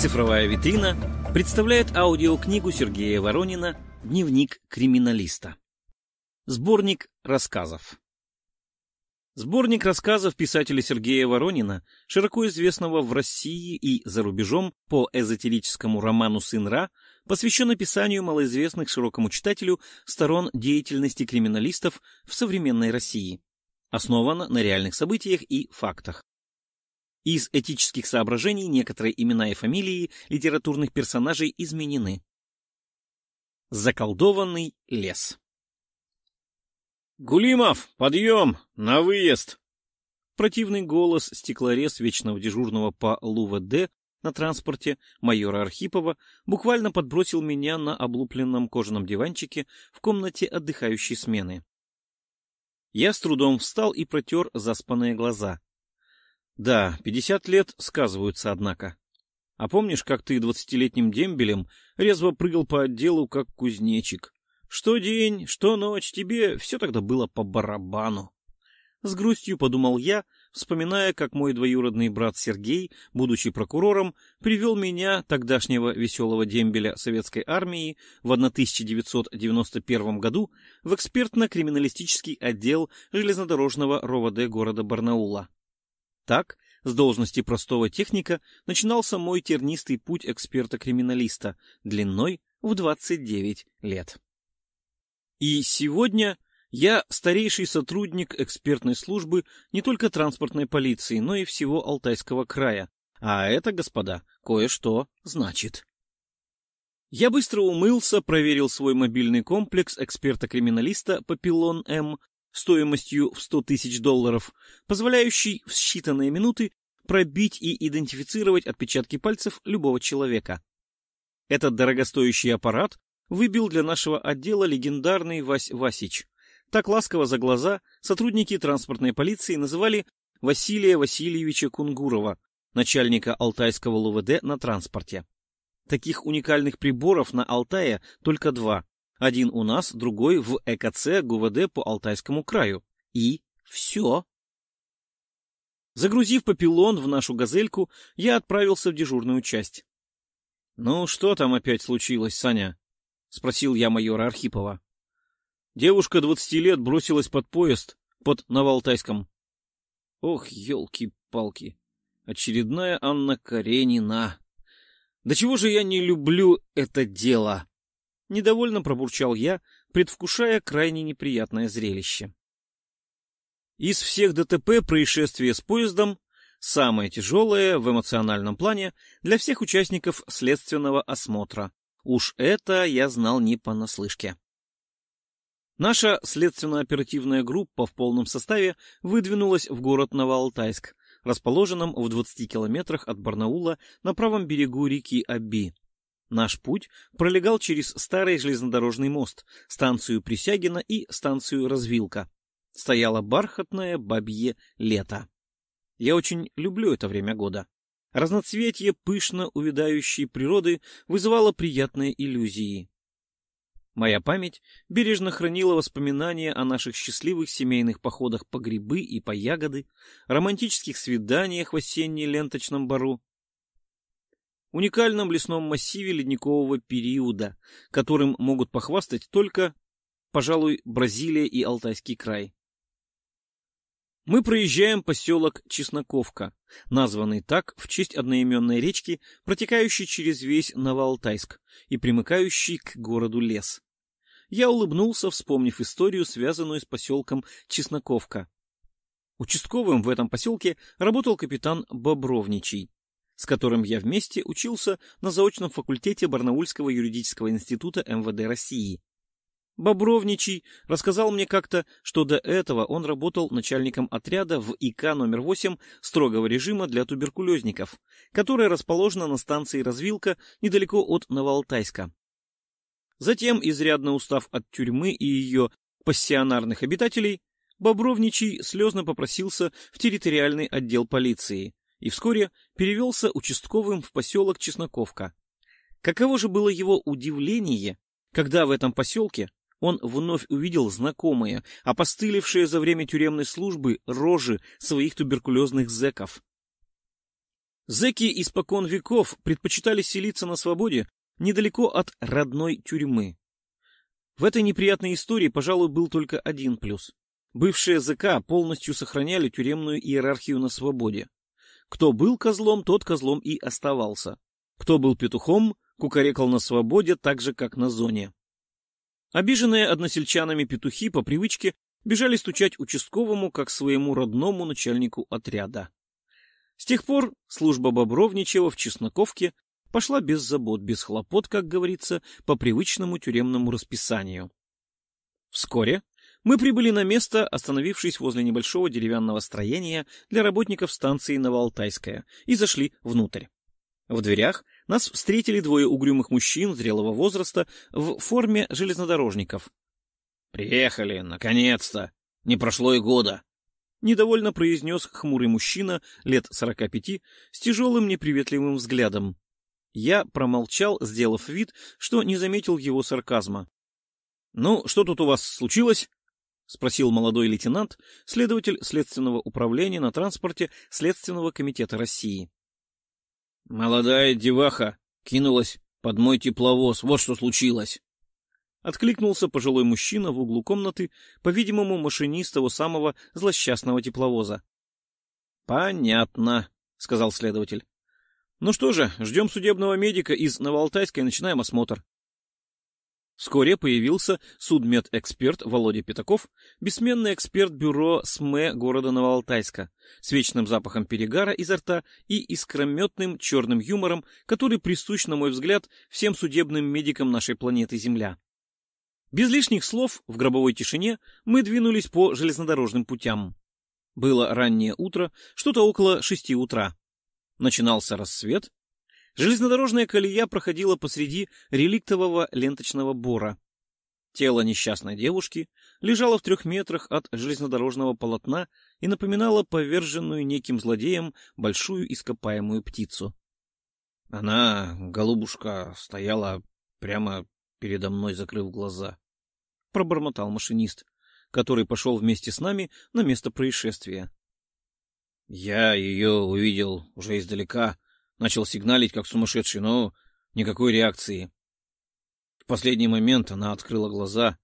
Цифровая витрина представляет аудиокнигу Сергея Воронина «Дневник криминалиста». Сборник рассказов. Сборник рассказов писателя Сергея Воронина, широко известного в России и за рубежом по эзотерическому роману «Сын Ра», посвящен описанию малоизвестных широкому читателю сторон деятельности криминалистов в современной России. Основан на реальных событиях и фактах. Из этических соображений некоторые имена и фамилии литературных персонажей изменены. Заколдованный лес «Гулимов, подъем! На выезд!» Противный голос стеклорез вечного дежурного по ЛУВД на транспорте майора Архипова буквально подбросил меня на облупленном кожаном диванчике в комнате отдыхающей смены. Я с трудом встал и протер заспанные глаза. Да, пятьдесят лет сказываются, однако. А помнишь, как ты двадцатилетним дембелем резво прыгал по отделу, как кузнечик? Что день, что ночь, тебе все тогда было по барабану. С грустью подумал я, вспоминая, как мой двоюродный брат Сергей, будучи прокурором, привел меня, тогдашнего веселого дембеля советской армии, в 1991 году в экспертно-криминалистический отдел железнодорожного РОВД города Барнаула. Так, с должности простого техника начинался мой тернистый путь эксперта-криминалиста длиной в 29 лет. И сегодня я старейший сотрудник экспертной службы не только транспортной полиции, но и всего Алтайского края. А это, господа, кое-что значит. Я быстро умылся, проверил свой мобильный комплекс эксперта-криминалиста «Папилон М», стоимостью в 100 тысяч долларов, позволяющий в считанные минуты пробить и идентифицировать отпечатки пальцев любого человека. Этот дорогостоящий аппарат выбил для нашего отдела легендарный Вась Васич. Так ласково за глаза сотрудники транспортной полиции называли Василия Васильевича Кунгурова, начальника Алтайского ЛУВД на транспорте. Таких уникальных приборов на Алтае только два. Один у нас, другой в ЭКЦ ГУВД по Алтайскому краю. И все. Загрузив папилон в нашу газельку, я отправился в дежурную часть. — Ну, что там опять случилось, Саня? — спросил я майора Архипова. Девушка двадцати лет бросилась под поезд под Новоалтайском. Ох, елки-палки, очередная Анна Каренина. Да чего же я не люблю это дело? Недовольно пробурчал я, предвкушая крайне неприятное зрелище. Из всех ДТП происшествие с поездом самое тяжелое в эмоциональном плане для всех участников следственного осмотра. Уж это я знал не понаслышке. Наша следственно-оперативная группа в полном составе выдвинулась в город Новоалтайск, расположенном в 20 километрах от Барнаула на правом берегу реки Аби, Наш путь пролегал через старый железнодорожный мост, станцию Присягина и станцию Развилка. Стояло бархатное бабье лето. Я очень люблю это время года. Разноцветье пышно увядающей природы вызывало приятные иллюзии. Моя память бережно хранила воспоминания о наших счастливых семейных походах по грибы и по ягоды, романтических свиданиях в осенне ленточном бару, уникальном лесном массиве ледникового периода, которым могут похвастать только, пожалуй, Бразилия и Алтайский край. Мы проезжаем поселок Чесноковка, названный так в честь одноименной речки, протекающей через весь Новоалтайск и примыкающей к городу лес. Я улыбнулся, вспомнив историю, связанную с поселком Чесноковка. Участковым в этом поселке работал капитан Бобровничий с которым я вместе учился на заочном факультете Барнаульского юридического института МВД России. Бобровничий рассказал мне как-то, что до этого он работал начальником отряда в ИК номер 8 строгого режима для туберкулезников, которая расположена на станции «Развилка» недалеко от Новоалтайска. Затем, изрядно устав от тюрьмы и ее пассионарных обитателей, Бобровничий слезно попросился в территориальный отдел полиции, и вскоре перевелся участковым в поселок Чесноковка. Каково же было его удивление, когда в этом поселке он вновь увидел знакомые, опостылевшие за время тюремной службы рожи своих туберкулезных зэков. Зэки испокон веков предпочитали селиться на свободе недалеко от родной тюрьмы. В этой неприятной истории, пожалуй, был только один плюс. Бывшие ЗК полностью сохраняли тюремную иерархию на свободе. Кто был козлом, тот козлом и оставался. Кто был петухом, кукарекал на свободе так же, как на зоне. Обиженные односельчанами петухи по привычке бежали стучать участковому, как своему родному начальнику отряда. С тех пор служба Бобровничева в Чесноковке пошла без забот, без хлопот, как говорится, по привычному тюремному расписанию. Вскоре мы прибыли на место, остановившись возле небольшого деревянного строения для работников станции Новоалтайская, и зашли внутрь. В дверях нас встретили двое угрюмых мужчин зрелого возраста в форме железнодорожников. «Приехали, наконец-то! Не прошло и года!» Недовольно произнес хмурый мужчина лет сорока пяти с тяжелым неприветливым взглядом. Я промолчал, сделав вид, что не заметил его сарказма. «Ну, что тут у вас случилось?» — спросил молодой лейтенант, следователь Следственного управления на транспорте Следственного комитета России. «Молодая деваха кинулась под мой тепловоз, вот что случилось!» Откликнулся пожилой мужчина в углу комнаты, по-видимому, машинист того самого злосчастного тепловоза. «Понятно», — сказал следователь. «Ну что же, ждем судебного медика из Новоалтайска и начинаем осмотр. Вскоре появился судмедэксперт Володя Пятаков, бессменный эксперт бюро СМЭ города Новоалтайска, с вечным запахом перегара изо рта и искрометным черным юмором, который присущ, на мой взгляд, всем судебным медикам нашей планеты Земля. Без лишних слов, в гробовой тишине, мы двинулись по железнодорожным путям. Было раннее утро, что-то около шести утра. Начинался рассвет, Железнодорожная колея проходила посреди реликтового ленточного бора. Тело несчастной девушки лежало в трех метрах от железнодорожного полотна и напоминало поверженную неким злодеем большую ископаемую птицу. Она, голубушка, стояла прямо передо мной, закрыв глаза. Пробормотал машинист, который пошел вместе с нами на место происшествия. Я ее увидел уже издалека — Начал сигналить, как сумасшедший, но никакой реакции. В последний момент она открыла глаза,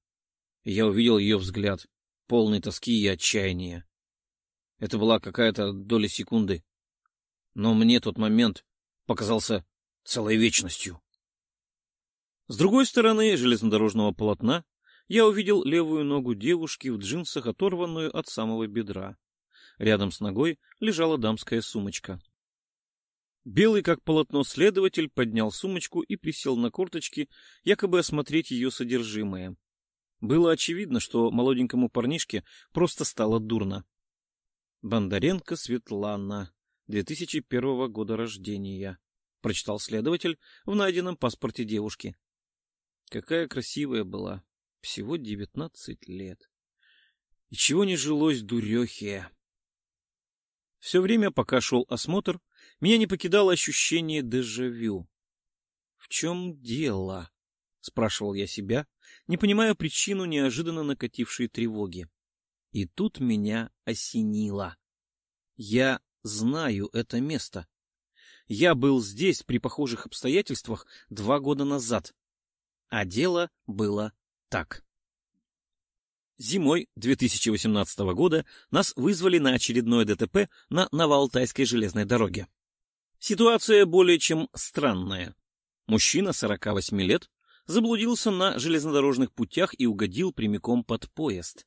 и я увидел ее взгляд, полный тоски и отчаяния. Это была какая-то доля секунды. Но мне тот момент показался целой вечностью. С другой стороны железнодорожного полотна я увидел левую ногу девушки в джинсах, оторванную от самого бедра. Рядом с ногой лежала дамская сумочка. Белый, как полотно, следователь поднял сумочку и присел на корточки, якобы осмотреть ее содержимое. Было очевидно, что молоденькому парнишке просто стало дурно. «Бондаренко Светлана, 2001 года рождения», — прочитал следователь в найденном паспорте девушки. «Какая красивая была. Всего девятнадцать лет. И чего не жилось дурехе?» Все время, пока шел осмотр, — меня не покидало ощущение дежавю. — В чем дело? — спрашивал я себя, не понимая причину неожиданно накатившей тревоги. И тут меня осенило. Я знаю это место. Я был здесь при похожих обстоятельствах два года назад. А дело было так. Зимой 2018 года нас вызвали на очередное ДТП на Новоалтайской железной дороге. Ситуация более чем странная. Мужчина 48 лет заблудился на железнодорожных путях и угодил прямиком под поезд.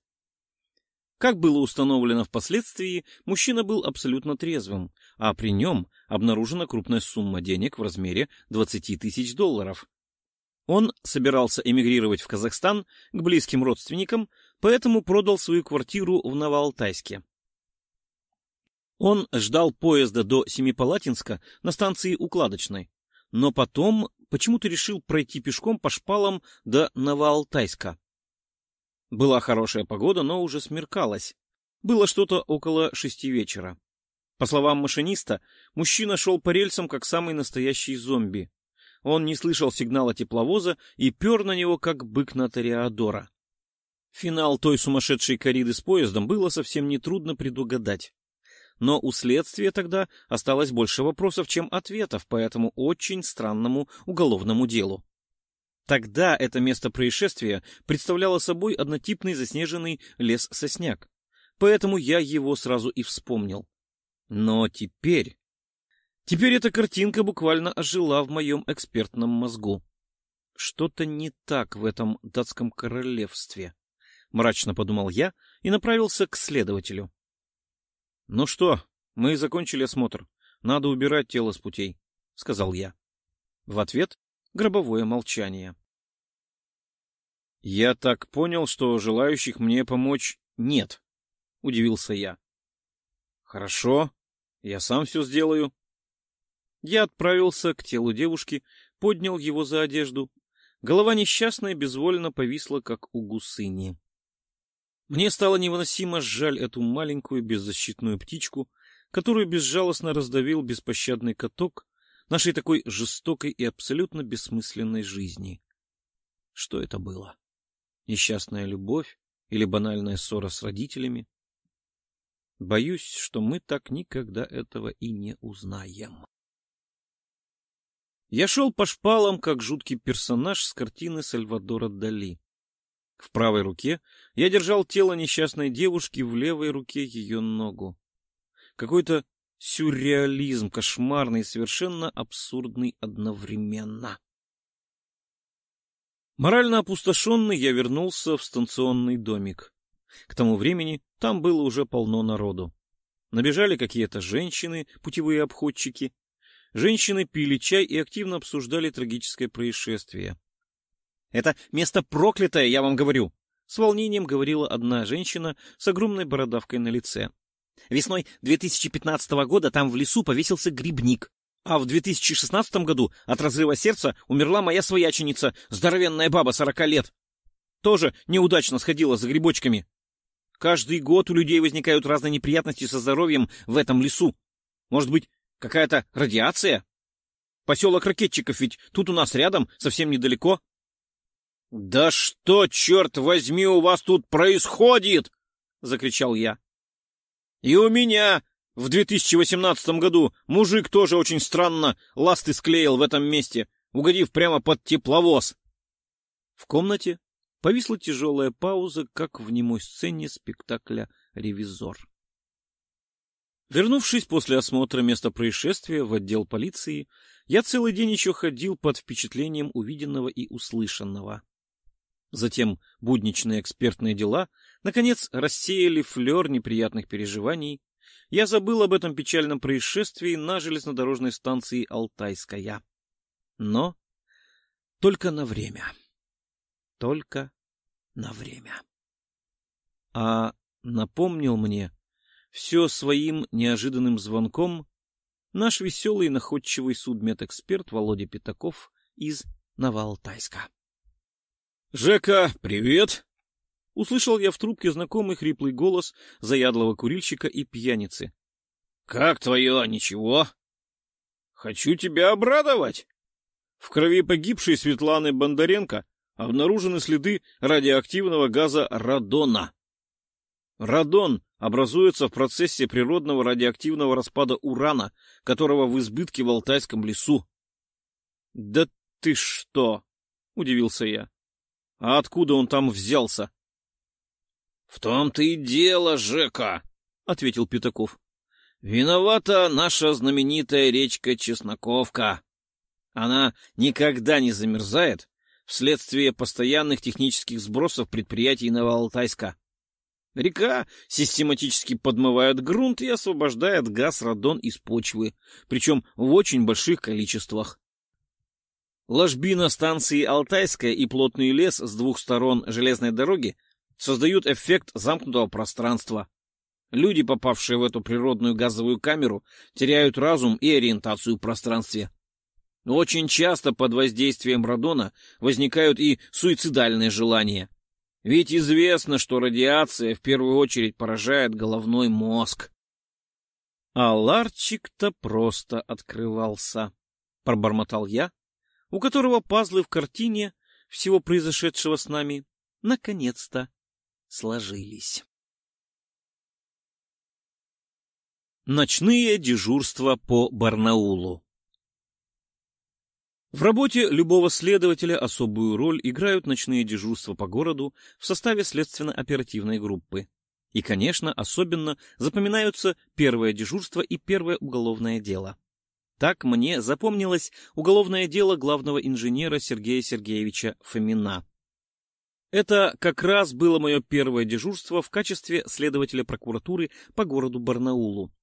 Как было установлено впоследствии, мужчина был абсолютно трезвым, а при нем обнаружена крупная сумма денег в размере 20 тысяч долларов. Он собирался эмигрировать в Казахстан к близким родственникам, поэтому продал свою квартиру в Новоалтайске. Он ждал поезда до Семипалатинска на станции Укладочной, но потом почему-то решил пройти пешком по шпалам до Новоалтайска. Была хорошая погода, но уже смеркалось. Было что-то около шести вечера. По словам машиниста, мужчина шел по рельсам, как самый настоящий зомби. Он не слышал сигнала тепловоза и пер на него, как бык на Тореадора. Финал той сумасшедшей корриды с поездом было совсем нетрудно предугадать но у следствия тогда осталось больше вопросов, чем ответов по этому очень странному уголовному делу. Тогда это место происшествия представляло собой однотипный заснеженный лес-сосняк, поэтому я его сразу и вспомнил. Но теперь... Теперь эта картинка буквально ожила в моем экспертном мозгу. Что-то не так в этом датском королевстве, — мрачно подумал я и направился к следователю. «Ну что, мы закончили осмотр. Надо убирать тело с путей», — сказал я. В ответ — гробовое молчание. «Я так понял, что желающих мне помочь нет», — удивился я. «Хорошо, я сам все сделаю». Я отправился к телу девушки, поднял его за одежду. Голова несчастной безвольно повисла, как у гусыни. Мне стало невыносимо жаль эту маленькую беззащитную птичку, которую безжалостно раздавил беспощадный каток нашей такой жестокой и абсолютно бессмысленной жизни. Что это было? Несчастная любовь или банальная ссора с родителями? Боюсь, что мы так никогда этого и не узнаем. Я шел по шпалам, как жуткий персонаж с картины Сальвадора Дали. В правой руке я держал тело несчастной девушки, в левой руке ее ногу. Какой-то сюрреализм, кошмарный и совершенно абсурдный одновременно. Морально опустошенный я вернулся в станционный домик. К тому времени там было уже полно народу. Набежали какие-то женщины, путевые обходчики. Женщины пили чай и активно обсуждали трагическое происшествие. Это место проклятое, я вам говорю!» С волнением говорила одна женщина с огромной бородавкой на лице. Весной 2015 года там в лесу повесился грибник. А в 2016 году от разрыва сердца умерла моя свояченица, здоровенная баба сорока лет. Тоже неудачно сходила за грибочками. Каждый год у людей возникают разные неприятности со здоровьем в этом лесу. Может быть, какая-то радиация? Поселок ракетчиков ведь тут у нас рядом, совсем недалеко. «Да что, черт возьми, у вас тут происходит?» — закричал я. «И у меня в 2018 году мужик тоже очень странно ласты склеил в этом месте, угодив прямо под тепловоз». В комнате повисла тяжелая пауза, как в немой сцене спектакля «Ревизор». Вернувшись после осмотра места происшествия в отдел полиции, я целый день еще ходил под впечатлением увиденного и услышанного. Затем будничные экспертные дела, наконец, рассеяли флер неприятных переживаний. Я забыл об этом печальном происшествии на железнодорожной станции Алтайская. Но только на время. Только на время. А напомнил мне все своим неожиданным звонком наш веселый и находчивый судмедэксперт Володя Пятаков из Новоалтайска. «Жека, привет!» Услышал я в трубке знакомый хриплый голос заядлого курильщика и пьяницы. «Как твое ничего?» «Хочу тебя обрадовать!» В крови погибшей Светланы Бондаренко обнаружены следы радиоактивного газа радона. Радон образуется в процессе природного радиоактивного распада урана, которого в избытке в Алтайском лесу. — Да ты что! — удивился я. А откуда он там взялся? — В том-то и дело, Жека, — ответил Пятаков. — Виновата наша знаменитая речка Чесноковка. Она никогда не замерзает вследствие постоянных технических сбросов предприятий Новоалтайска. Река систематически подмывает грунт и освобождает газ радон из почвы, причем в очень больших количествах. Ложбина станции Алтайская и плотный лес с двух сторон железной дороги создают эффект замкнутого пространства. Люди, попавшие в эту природную газовую камеру, теряют разум и ориентацию в пространстве. Очень часто под воздействием радона возникают и суицидальные желания. Ведь известно, что радиация в первую очередь поражает головной мозг. А ларчик-то просто открывался, — пробормотал я, у которого пазлы в картине всего произошедшего с нами наконец-то сложились. Ночные дежурства по Барнаулу В работе любого следователя особую роль играют ночные дежурства по городу в составе следственно-оперативной группы. И, конечно, особенно запоминаются первое дежурство и первое уголовное дело. Так мне запомнилось уголовное дело главного инженера Сергея Сергеевича Фомина. Это как раз было мое первое дежурство в качестве следователя прокуратуры по городу Барнаулу.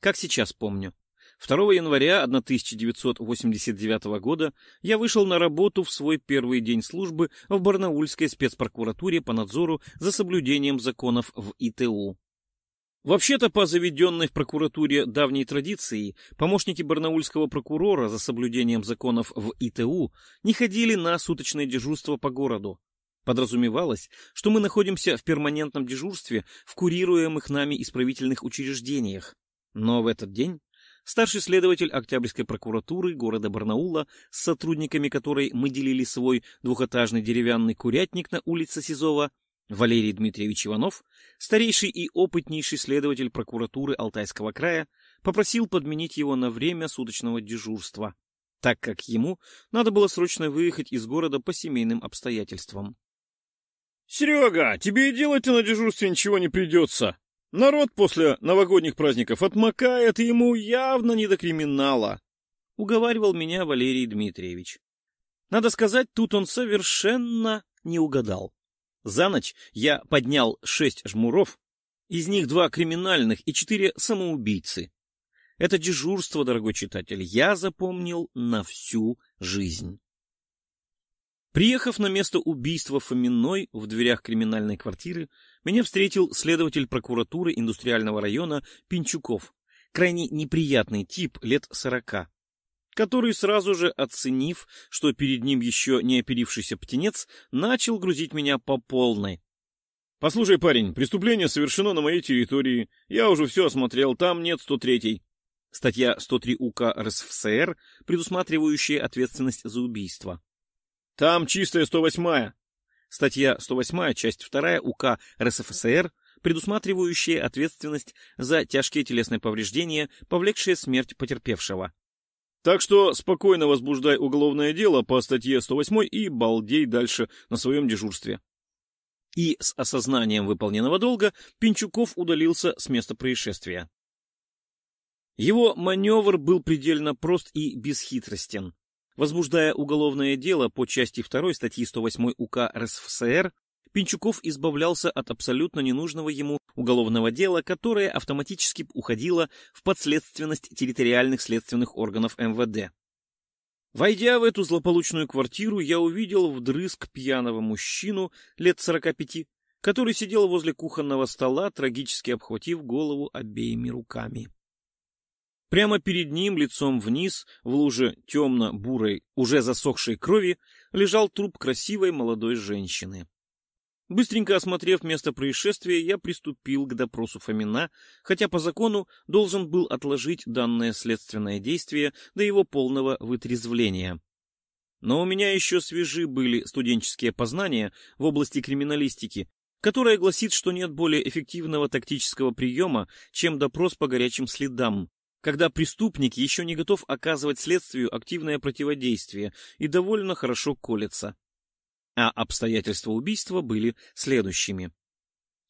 Как сейчас помню. 2 января 1989 года я вышел на работу в свой первый день службы в Барнаульской спецпрокуратуре по надзору за соблюдением законов в ИТУ. Вообще-то, по заведенной в прокуратуре давней традиции, помощники барнаульского прокурора за соблюдением законов в ИТУ не ходили на суточное дежурство по городу. Подразумевалось, что мы находимся в перманентном дежурстве в курируемых нами исправительных учреждениях. Но в этот день старший следователь Октябрьской прокуратуры города Барнаула, с сотрудниками которой мы делили свой двухэтажный деревянный курятник на улице Сизова, Валерий Дмитриевич Иванов, старейший и опытнейший следователь прокуратуры Алтайского края, попросил подменить его на время суточного дежурства, так как ему надо было срочно выехать из города по семейным обстоятельствам. «Серега, тебе и делать-то на дежурстве ничего не придется. Народ после новогодних праздников отмокает, и ему явно не до криминала», — уговаривал меня Валерий Дмитриевич. Надо сказать, тут он совершенно не угадал. За ночь я поднял шесть жмуров, из них два криминальных и четыре самоубийцы. Это дежурство, дорогой читатель, я запомнил на всю жизнь. Приехав на место убийства Фоминой в дверях криминальной квартиры, меня встретил следователь прокуратуры индустриального района Пинчуков, крайне неприятный тип лет сорока который сразу же, оценив, что перед ним еще не оперившийся птенец, начал грузить меня по полной. «Послушай, парень, преступление совершено на моей территории. Я уже все осмотрел, там нет 103-й». Статья 103 УК РСФСР, предусматривающая ответственность за убийство. «Там чистая 108-я». Статья 108, часть 2 УК РСФСР, предусматривающая ответственность за тяжкие телесные повреждения, повлекшие смерть потерпевшего. Так что спокойно возбуждай уголовное дело по статье 108 и балдей дальше на своем дежурстве. И с осознанием выполненного долга Пинчуков удалился с места происшествия. Его маневр был предельно прост и бесхитростен. Возбуждая уголовное дело по части 2 статьи 108 УК РСФСР, Пинчуков избавлялся от абсолютно ненужного ему уголовного дела, которое автоматически уходило в подследственность территориальных следственных органов МВД. Войдя в эту злополучную квартиру, я увидел вдрызг пьяного мужчину лет сорока пяти, который сидел возле кухонного стола, трагически обхватив голову обеими руками. Прямо перед ним, лицом вниз, в луже темно-бурой, уже засохшей крови, лежал труп красивой молодой женщины. Быстренько осмотрев место происшествия, я приступил к допросу Фомина, хотя по закону должен был отложить данное следственное действие до его полного вытрезвления. Но у меня еще свежи были студенческие познания в области криминалистики, которая гласит, что нет более эффективного тактического приема, чем допрос по горячим следам, когда преступник еще не готов оказывать следствию активное противодействие и довольно хорошо колется а обстоятельства убийства были следующими.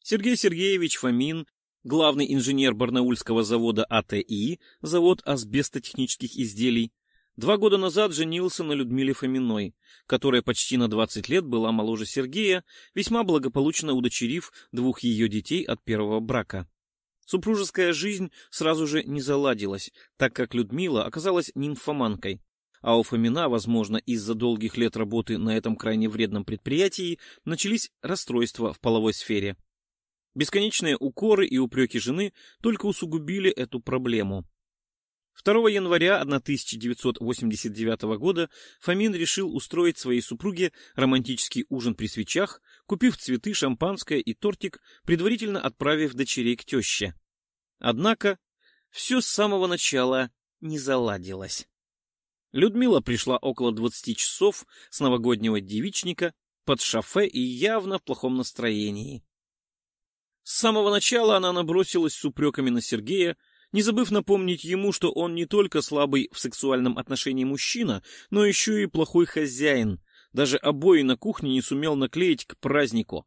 Сергей Сергеевич Фомин, главный инженер Барнаульского завода АТИ, завод асбестотехнических изделий, два года назад женился на Людмиле Фоминой, которая почти на 20 лет была моложе Сергея, весьма благополучно удочерив двух ее детей от первого брака. Супружеская жизнь сразу же не заладилась, так как Людмила оказалась нимфоманкой а у Фомина, возможно, из-за долгих лет работы на этом крайне вредном предприятии, начались расстройства в половой сфере. Бесконечные укоры и упреки жены только усугубили эту проблему. 2 января 1989 года Фомин решил устроить своей супруге романтический ужин при свечах, купив цветы, шампанское и тортик, предварительно отправив дочерей к теще. Однако все с самого начала не заладилось. Людмила пришла около двадцати часов с новогоднего девичника под шофе и явно в плохом настроении. С самого начала она набросилась с упреками на Сергея, не забыв напомнить ему, что он не только слабый в сексуальном отношении мужчина, но еще и плохой хозяин. Даже обои на кухне не сумел наклеить к празднику.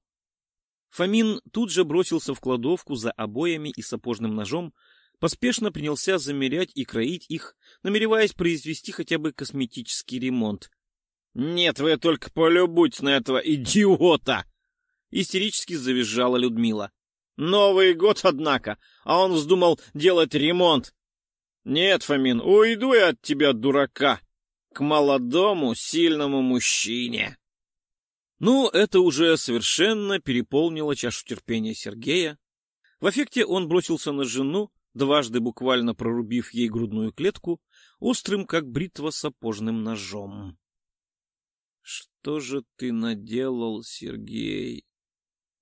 Фомин тут же бросился в кладовку за обоями и сапожным ножом, поспешно принялся замерять и кроить их, намереваясь произвести хотя бы косметический ремонт. «Нет, вы только полюбуйтесь на этого идиота!» Истерически завизжала Людмила. «Новый год, однако, а он вздумал делать ремонт!» «Нет, Фомин, уйду я от тебя, дурака, к молодому сильному мужчине!» Ну, это уже совершенно переполнило чашу терпения Сергея. В эффекте он бросился на жену, дважды буквально прорубив ей грудную клетку, острым, как бритва сапожным ножом. — Что же ты наделал, Сергей?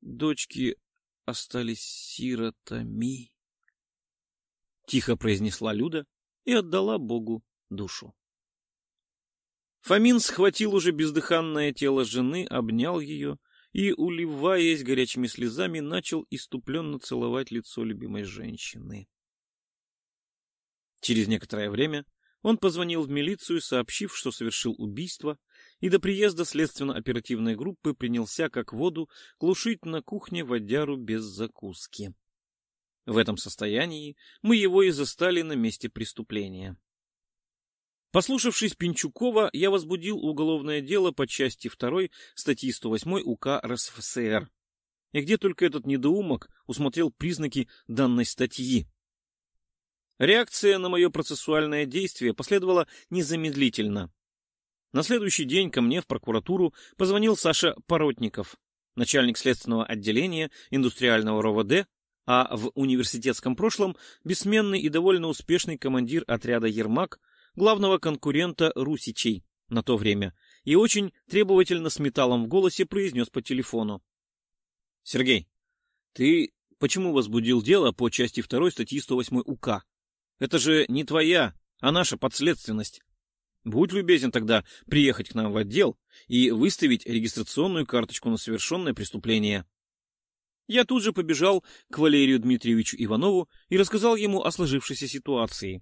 Дочки остались сиротами. Тихо произнесла Люда и отдала Богу душу. Фомин схватил уже бездыханное тело жены, обнял ее и, уливаясь горячими слезами, начал иступленно целовать лицо любимой женщины. Через некоторое время он позвонил в милицию, сообщив, что совершил убийство, и до приезда следственно-оперативной группы принялся, как воду, глушить на кухне водяру без закуски. В этом состоянии мы его и застали на месте преступления. Послушавшись Пинчукова, я возбудил уголовное дело по части 2 статьи 108 УК РСФСР. И где только этот недоумок усмотрел признаки данной статьи. Реакция на мое процессуальное действие последовала незамедлительно. На следующий день ко мне в прокуратуру позвонил Саша Поротников, начальник следственного отделения индустриального РОВД, а в университетском прошлом бессменный и довольно успешный командир отряда «Ермак», главного конкурента «Русичей» на то время, и очень требовательно с металлом в голосе произнес по телефону. «Сергей, ты почему возбудил дело по части 2 статьи 108 УК?» Это же не твоя, а наша подследственность. Будь любезен тогда приехать к нам в отдел и выставить регистрационную карточку на совершенное преступление. Я тут же побежал к Валерию Дмитриевичу Иванову и рассказал ему о сложившейся ситуации.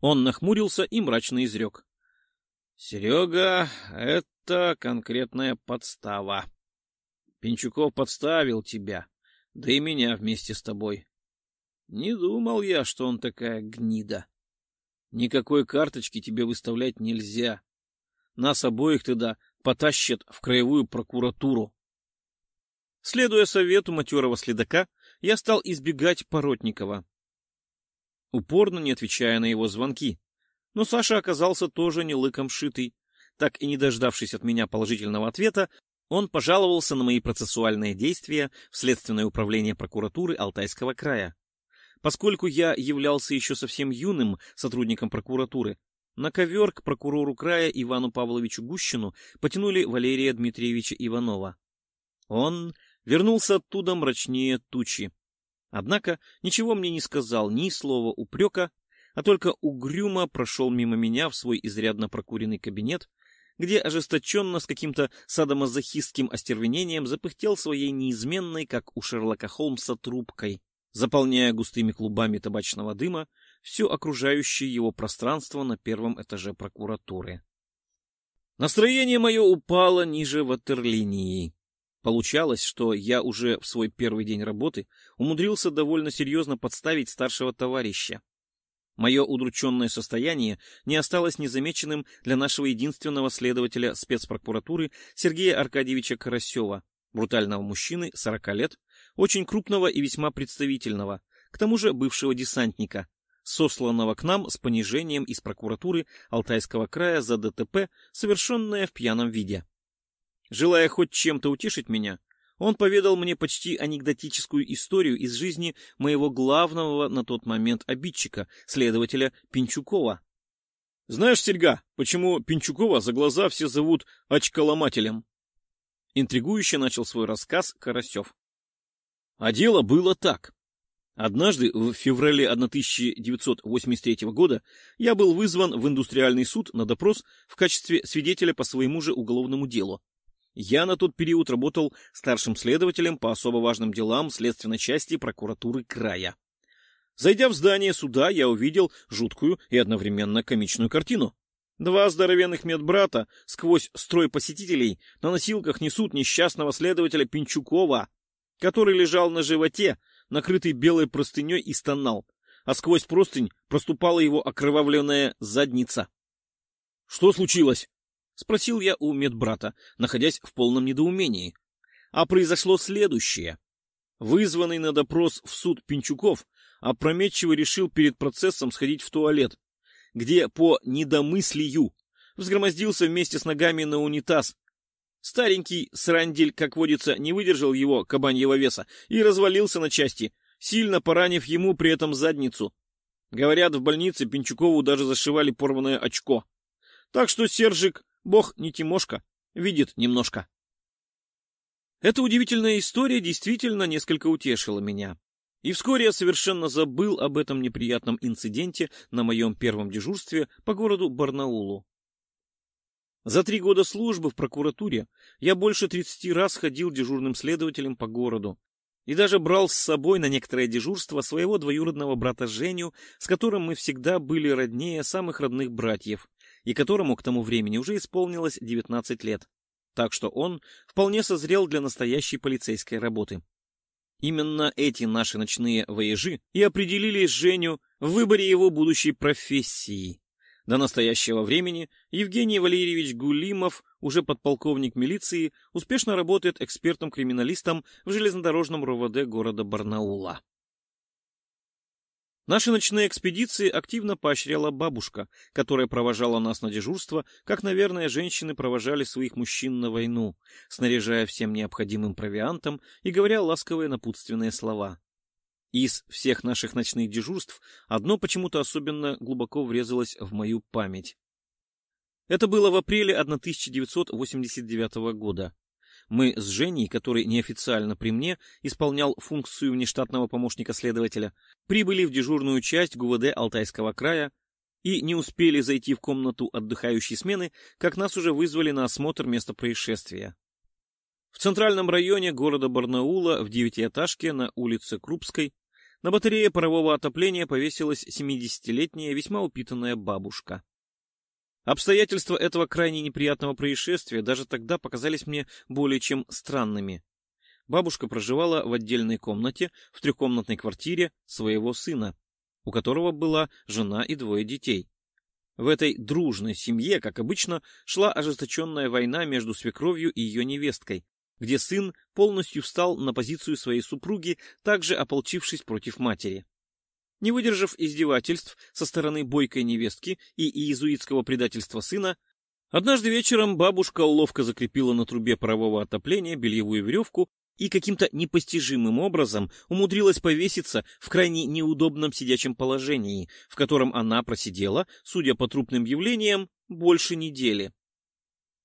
Он нахмурился и мрачно изрек. — Серега, это конкретная подстава. Пинчуков подставил тебя, да и меня вместе с тобой. Не думал я, что он такая гнида. Никакой карточки тебе выставлять нельзя. Нас обоих тогда потащат в краевую прокуратуру. Следуя совету матерого следака, я стал избегать Поротникова, упорно не отвечая на его звонки. Но Саша оказался тоже не лыком шитый. Так и не дождавшись от меня положительного ответа, он пожаловался на мои процессуальные действия в Следственное управление прокуратуры Алтайского края. Поскольку я являлся еще совсем юным сотрудником прокуратуры, на ковер к прокурору края Ивану Павловичу Гущину потянули Валерия Дмитриевича Иванова. Он вернулся оттуда мрачнее тучи. Однако ничего мне не сказал, ни слова упрека, а только угрюмо прошел мимо меня в свой изрядно прокуренный кабинет, где ожесточенно с каким-то садомазохистским остервенением запыхтел своей неизменной, как у Шерлока Холмса, трубкой заполняя густыми клубами табачного дыма все окружающее его пространство на первом этаже прокуратуры. Настроение мое упало ниже ватерлинии. Получалось, что я уже в свой первый день работы умудрился довольно серьезно подставить старшего товарища. Мое удрученное состояние не осталось незамеченным для нашего единственного следователя спецпрокуратуры Сергея Аркадьевича Карасева, брутального мужчины 40 лет, очень крупного и весьма представительного, к тому же бывшего десантника, сосланного к нам с понижением из прокуратуры Алтайского края за ДТП, совершенное в пьяном виде. Желая хоть чем-то утешить меня, он поведал мне почти анекдотическую историю из жизни моего главного на тот момент обидчика, следователя Пинчукова. «Знаешь, Серьга, почему Пинчукова за глаза все зовут очколомателем?» Интригующе начал свой рассказ Карасев. А дело было так. Однажды, в феврале 1983 года, я был вызван в индустриальный суд на допрос в качестве свидетеля по своему же уголовному делу. Я на тот период работал старшим следователем по особо важным делам следственной части прокуратуры края. Зайдя в здание суда, я увидел жуткую и одновременно комичную картину. Два здоровенных медбрата сквозь строй посетителей на носилках несут несчастного следователя Пинчукова, который лежал на животе, накрытый белой простыней, и стонал, а сквозь простынь проступала его окровавленная задница. — Что случилось? — спросил я у медбрата, находясь в полном недоумении. А произошло следующее. Вызванный на допрос в суд Пинчуков опрометчиво решил перед процессом сходить в туалет, где по недомыслию взгромоздился вместе с ногами на унитаз, Старенький срандиль, как водится, не выдержал его кабаньего веса и развалился на части, сильно поранив ему при этом задницу. Говорят, в больнице Пинчукову даже зашивали порванное очко. Так что Сержик, бог не Тимошка, видит немножко. Эта удивительная история действительно несколько утешила меня. И вскоре я совершенно забыл об этом неприятном инциденте на моем первом дежурстве по городу Барнаулу. За три года службы в прокуратуре я больше 30 раз ходил дежурным следователем по городу и даже брал с собой на некоторое дежурство своего двоюродного брата Женю, с которым мы всегда были роднее самых родных братьев, и которому к тому времени уже исполнилось 19 лет. Так что он вполне созрел для настоящей полицейской работы. Именно эти наши ночные вояжи и определили Женю в выборе его будущей профессии. До настоящего времени Евгений Валерьевич Гулимов, уже подполковник милиции, успешно работает экспертом-криминалистом в железнодорожном РОВД города Барнаула. Наши ночные экспедиции активно поощряла бабушка, которая провожала нас на дежурство, как, наверное, женщины провожали своих мужчин на войну, снаряжая всем необходимым провиантом и говоря ласковые напутственные слова. Из всех наших ночных дежурств одно почему-то особенно глубоко врезалось в мою память. Это было в апреле 1989 года. Мы с Женей, который неофициально при мне исполнял функцию внештатного помощника следователя, прибыли в дежурную часть ГУВД Алтайского края и не успели зайти в комнату отдыхающей смены, как нас уже вызвали на осмотр места происшествия. В центральном районе города Барнаула в девятиэтажке на улице Крупской на батарее парового отопления повесилась 70-летняя, весьма упитанная бабушка. Обстоятельства этого крайне неприятного происшествия даже тогда показались мне более чем странными. Бабушка проживала в отдельной комнате в трехкомнатной квартире своего сына, у которого была жена и двое детей. В этой дружной семье, как обычно, шла ожесточенная война между свекровью и ее невесткой, где сын полностью встал на позицию своей супруги, также ополчившись против матери. Не выдержав издевательств со стороны бойкой невестки и иезуитского предательства сына, однажды вечером бабушка ловко закрепила на трубе парового отопления бельевую веревку и каким-то непостижимым образом умудрилась повеситься в крайне неудобном сидячем положении, в котором она просидела, судя по трупным явлениям, больше недели.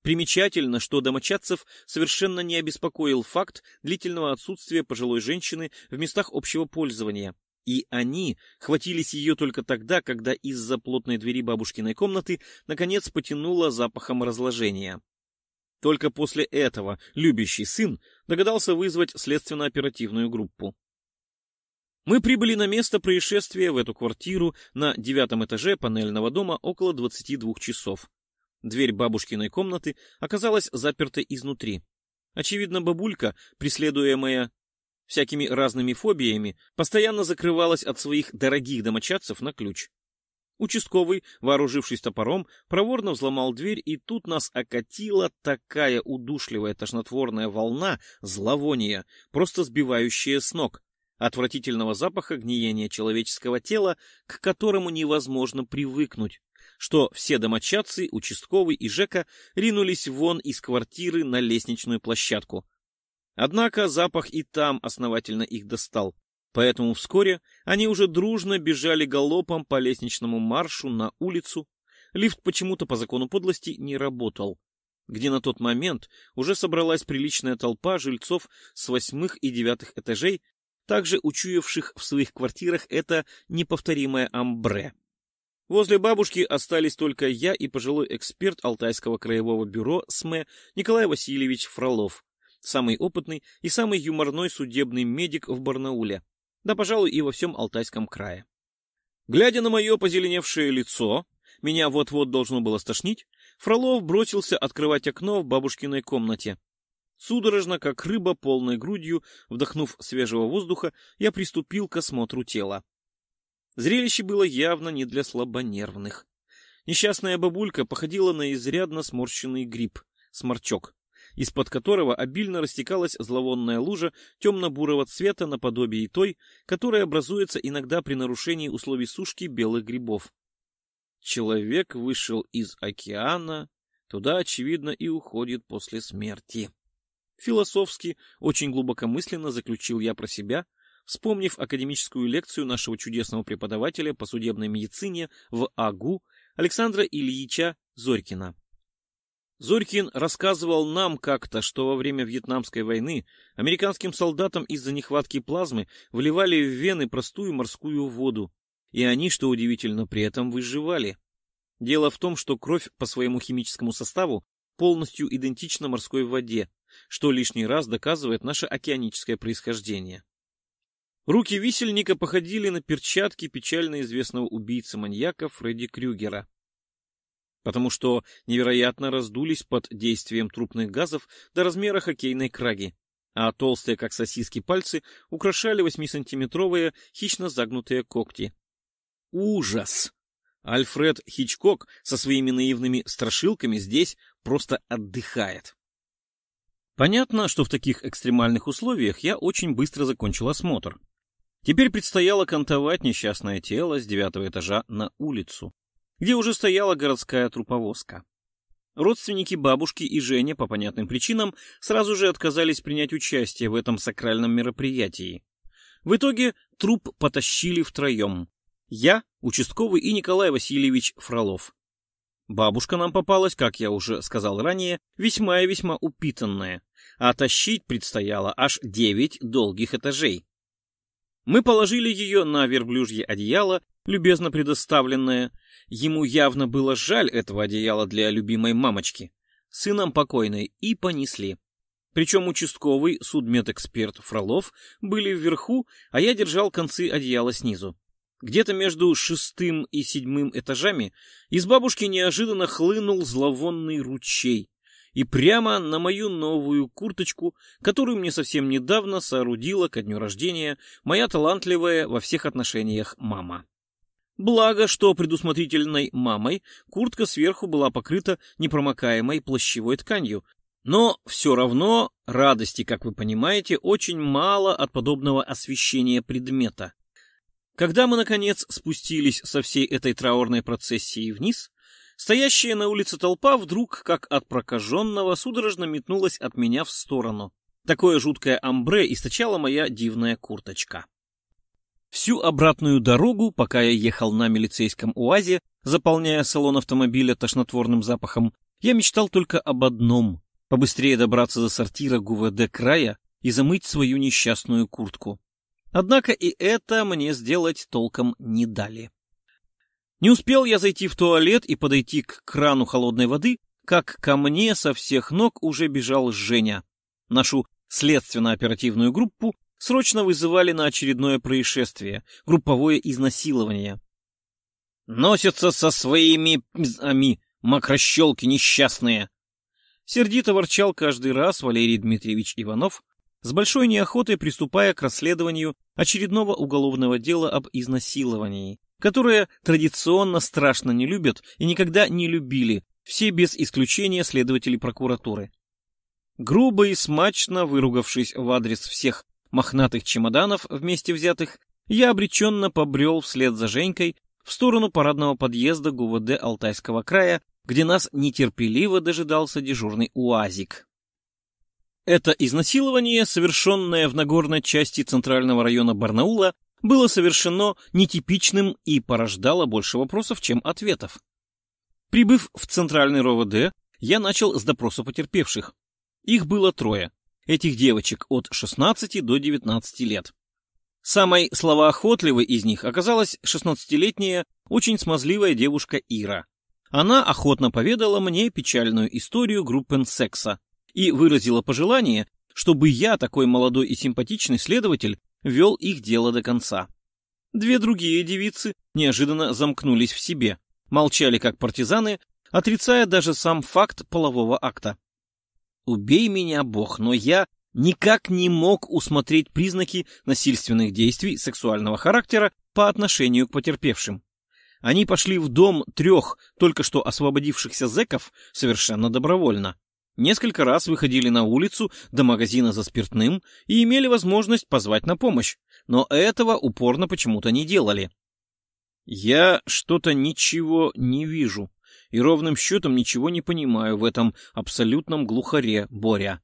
Примечательно, что Домочадцев совершенно не обеспокоил факт длительного отсутствия пожилой женщины в местах общего пользования. И они хватились ее только тогда, когда из-за плотной двери бабушкиной комнаты наконец потянуло запахом разложения. Только после этого любящий сын догадался вызвать следственно-оперативную группу. Мы прибыли на место происшествия в эту квартиру на девятом этаже панельного дома около 22 часов. Дверь бабушкиной комнаты оказалась заперта изнутри. Очевидно, бабулька, преследуемая всякими разными фобиями, постоянно закрывалась от своих дорогих домочадцев на ключ. Участковый, вооружившись топором, проворно взломал дверь, и тут нас окатила такая удушливая тошнотворная волна зловония, просто сбивающая с ног, отвратительного запаха гниения человеческого тела, к которому невозможно привыкнуть, что все домочадцы, участковый и Жека ринулись вон из квартиры на лестничную площадку. Однако запах и там основательно их достал, поэтому вскоре они уже дружно бежали галопом по лестничному маршу на улицу. Лифт почему-то по закону подлости не работал, где на тот момент уже собралась приличная толпа жильцов с восьмых и девятых этажей, также учуявших в своих квартирах это неповторимое амбре. Возле бабушки остались только я и пожилой эксперт Алтайского краевого бюро СМЭ Николай Васильевич Фролов, самый опытный и самый юморной судебный медик в Барнауле, да, пожалуй, и во всем Алтайском крае. Глядя на мое позеленевшее лицо, меня вот-вот должно было стошнить, Фролов бросился открывать окно в бабушкиной комнате. Судорожно, как рыба, полной грудью, вдохнув свежего воздуха, я приступил к осмотру тела. Зрелище было явно не для слабонервных. Несчастная бабулька походила на изрядно сморщенный гриб, сморчок, из-под которого обильно растекалась зловонная лужа темно-бурого цвета наподобие той, которая образуется иногда при нарушении условий сушки белых грибов. Человек вышел из океана, туда, очевидно, и уходит после смерти. Философски, очень глубокомысленно заключил я про себя, Вспомнив академическую лекцию нашего чудесного преподавателя по судебной медицине в АГУ Александра Ильича Зорькина. Зорькин рассказывал нам как-то, что во время Вьетнамской войны американским солдатам из-за нехватки плазмы вливали в вены простую морскую воду, и они, что удивительно, при этом выживали. Дело в том, что кровь по своему химическому составу полностью идентична морской воде, что лишний раз доказывает наше океаническое происхождение. Руки висельника походили на перчатки печально известного убийцы-маньяка Фредди Крюгера, потому что невероятно раздулись под действием трупных газов до размера хоккейной краги, а толстые, как сосиски, пальцы украшали восьмисантиметровые хищно загнутые когти. Ужас! Альфред Хичкок со своими наивными страшилками здесь просто отдыхает. Понятно, что в таких экстремальных условиях я очень быстро закончил осмотр. Теперь предстояло кантовать несчастное тело с девятого этажа на улицу, где уже стояла городская труповозка. Родственники бабушки и Женя по понятным причинам сразу же отказались принять участие в этом сакральном мероприятии. В итоге труп потащили втроем. Я, участковый и Николай Васильевич Фролов. Бабушка нам попалась, как я уже сказал ранее, весьма и весьма упитанная, а тащить предстояло аж девять долгих этажей. Мы положили ее на верблюжье одеяло, любезно предоставленное. Ему явно было жаль этого одеяла для любимой мамочки, сыном покойной, и понесли. Причем участковый судмедэксперт Фролов были вверху, а я держал концы одеяла снизу. Где-то между шестым и седьмым этажами из бабушки неожиданно хлынул зловонный ручей, и прямо на мою новую курточку, которую мне совсем недавно соорудила ко дню рождения моя талантливая во всех отношениях мама. Благо, что предусмотрительной мамой куртка сверху была покрыта непромокаемой плащевой тканью, но все равно радости, как вы понимаете, очень мало от подобного освещения предмета. Когда мы, наконец, спустились со всей этой траурной процессией вниз, Стоящая на улице толпа вдруг, как от прокаженного, судорожно метнулась от меня в сторону. Такое жуткое амбре источала моя дивная курточка. Всю обратную дорогу, пока я ехал на милицейском УАЗе, заполняя салон автомобиля тошнотворным запахом, я мечтал только об одном — побыстрее добраться до сортира ГУВД края и замыть свою несчастную куртку. Однако и это мне сделать толком не дали. Не успел я зайти в туалет и подойти к крану холодной воды, как ко мне со всех ног уже бежал Женя. Нашу следственно-оперативную группу срочно вызывали на очередное происшествие — групповое изнасилование. «Носятся со своими пзами мокрощелки несчастные!» Сердито ворчал каждый раз Валерий Дмитриевич Иванов, с большой неохотой приступая к расследованию очередного уголовного дела об изнасиловании которые традиционно страшно не любят и никогда не любили, все без исключения следователи прокуратуры. Грубо и смачно выругавшись в адрес всех мохнатых чемоданов вместе взятых, я обреченно побрел вслед за Женькой в сторону парадного подъезда ГУВД Алтайского края, где нас нетерпеливо дожидался дежурный УАЗик. Это изнасилование, совершенное в Нагорной части центрального района Барнаула, было совершено нетипичным и порождало больше вопросов, чем ответов. Прибыв в центральный РОВД, я начал с допроса потерпевших. Их было трое. Этих девочек от 16 до 19 лет. Самой словоохотливой из них оказалась 16-летняя, очень смазливая девушка Ира. Она охотно поведала мне печальную историю группенсекса и выразила пожелание, чтобы я, такой молодой и симпатичный следователь, вел их дело до конца. Две другие девицы неожиданно замкнулись в себе, молчали как партизаны, отрицая даже сам факт полового акта. «Убей меня, Бог, но я никак не мог усмотреть признаки насильственных действий сексуального характера по отношению к потерпевшим. Они пошли в дом трех только что освободившихся зэков совершенно добровольно. Несколько раз выходили на улицу до магазина за спиртным и имели возможность позвать на помощь, но этого упорно почему-то не делали. Я что-то ничего не вижу и ровным счетом ничего не понимаю в этом абсолютном глухаре Боря.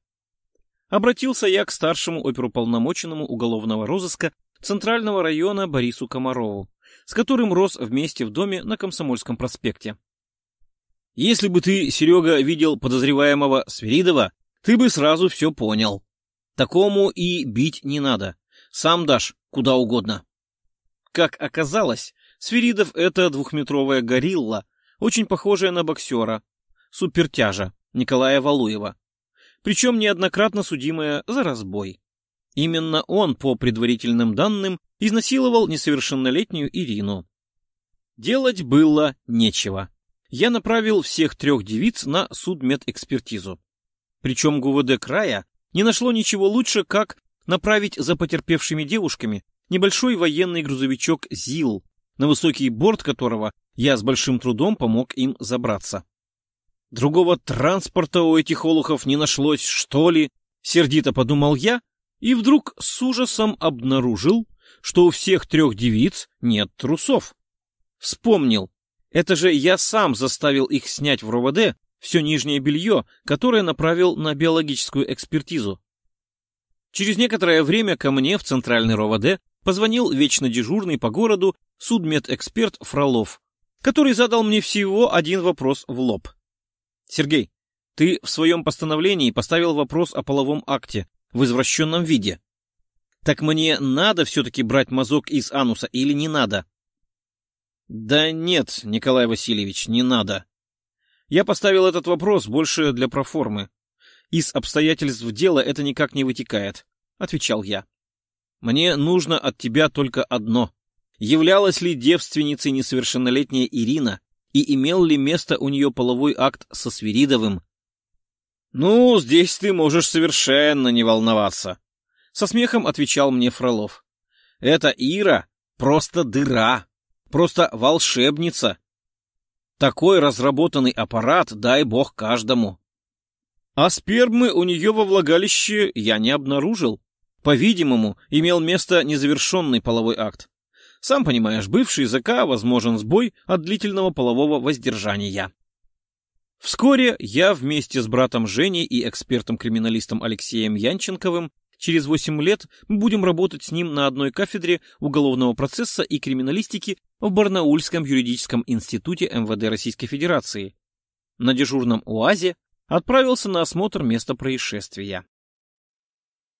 Обратился я к старшему оперуполномоченному уголовного розыска Центрального района Борису Комарову, с которым рос вместе в доме на Комсомольском проспекте. Если бы ты, Серега, видел подозреваемого Свиридова, ты бы сразу все понял. Такому и бить не надо. Сам дашь куда угодно. Как оказалось, Свиридов — это двухметровая горилла, очень похожая на боксера, супертяжа Николая Валуева, причем неоднократно судимая за разбой. Именно он, по предварительным данным, изнасиловал несовершеннолетнюю Ирину. Делать было нечего я направил всех трех девиц на судмедэкспертизу. Причем ГУВД края не нашло ничего лучше, как направить за потерпевшими девушками небольшой военный грузовичок ЗИЛ, на высокий борт которого я с большим трудом помог им забраться. Другого транспорта у этих олухов не нашлось, что ли? Сердито подумал я и вдруг с ужасом обнаружил, что у всех трех девиц нет трусов. Вспомнил, это же я сам заставил их снять в РОВД все нижнее белье, которое направил на биологическую экспертизу. Через некоторое время ко мне в центральный РОВД позвонил вечно дежурный по городу судмедэксперт Фролов, который задал мне всего один вопрос в лоб. «Сергей, ты в своем постановлении поставил вопрос о половом акте в извращенном виде. Так мне надо все-таки брать мазок из ануса или не надо?» Да нет, Николай Васильевич, не надо. Я поставил этот вопрос больше для проформы. Из обстоятельств дела это никак не вытекает, отвечал я. Мне нужно от тебя только одно. Являлась ли девственницей несовершеннолетняя Ирина и имел ли место у нее половой акт со Свиридовым? Ну, здесь ты можешь совершенно не волноваться, со смехом отвечал мне Фролов. Это Ира просто дыра. Просто волшебница. Такой разработанный аппарат, дай бог каждому. А спермы у нее во влагалище я не обнаружил. По-видимому, имел место незавершенный половой акт. Сам понимаешь, бывший ЗК возможен сбой от длительного полового воздержания. Вскоре я вместе с братом Женей и экспертом-криминалистом Алексеем Янченковым через 8 лет будем работать с ним на одной кафедре уголовного процесса и криминалистики в Барнаульском юридическом институте МВД Российской Федерации. На дежурном УАЗе отправился на осмотр места происшествия.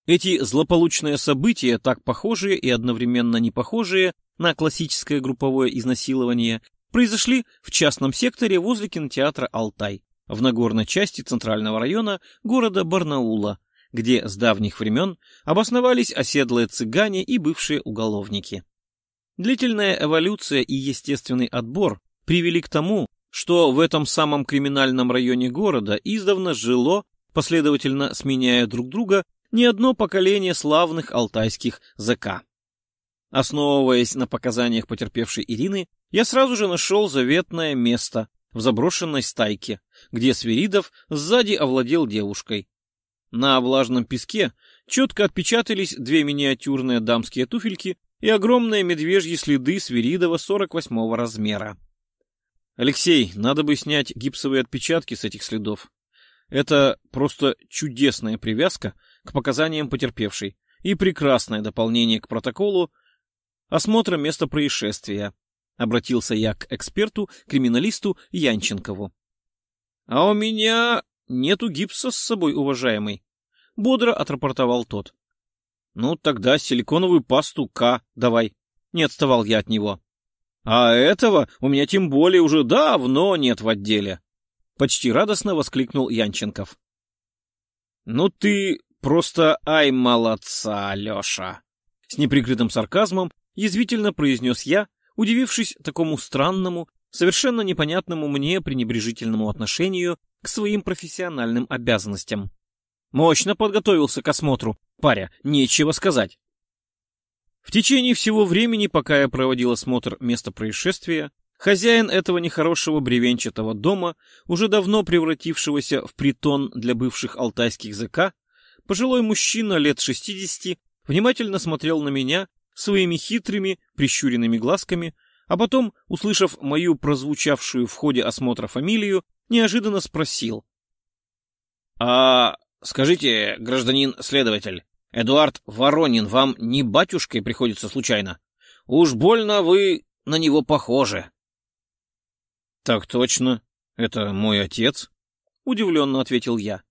Эти злополучные события, так похожие и одновременно не похожие на классическое групповое изнасилование, произошли в частном секторе возле кинотеатра «Алтай» в Нагорной части центрального района города Барнаула, где с давних времен обосновались оседлые цыгане и бывшие уголовники. Длительная эволюция и естественный отбор привели к тому, что в этом самом криминальном районе города издавна жило, последовательно сменяя друг друга, не одно поколение славных алтайских ЗК. Основываясь на показаниях потерпевшей Ирины, я сразу же нашел заветное место в заброшенной стайке, где Свиридов сзади овладел девушкой. На влажном песке четко отпечатались две миниатюрные дамские туфельки и огромные медвежьи следы свиридова 48-го размера. «Алексей, надо бы снять гипсовые отпечатки с этих следов. Это просто чудесная привязка к показаниям потерпевшей и прекрасное дополнение к протоколу осмотра места происшествия», — обратился я к эксперту, криминалисту Янченкову. «А у меня нету гипса с собой, уважаемый», — бодро отрапортовал тот. «Ну, тогда силиконовую пасту К давай». Не отставал я от него. «А этого у меня тем более уже давно нет в отделе», — почти радостно воскликнул Янченков. «Ну ты просто ай молодца, Леша!» С неприкрытым сарказмом язвительно произнес я, удивившись такому странному, совершенно непонятному мне пренебрежительному отношению к своим профессиональным обязанностям. Мощно подготовился к осмотру. Паря, нечего сказать. В течение всего времени, пока я проводил осмотр места происшествия, хозяин этого нехорошего бревенчатого дома, уже давно превратившегося в притон для бывших алтайских ЗК, пожилой мужчина лет 60 внимательно смотрел на меня своими хитрыми, прищуренными глазками, а потом, услышав мою прозвучавшую в ходе осмотра фамилию, неожиданно спросил. «А «Скажите, гражданин следователь, Эдуард Воронин вам не батюшкой приходится случайно? Уж больно вы на него похожи». «Так точно. Это мой отец», — удивленно ответил я.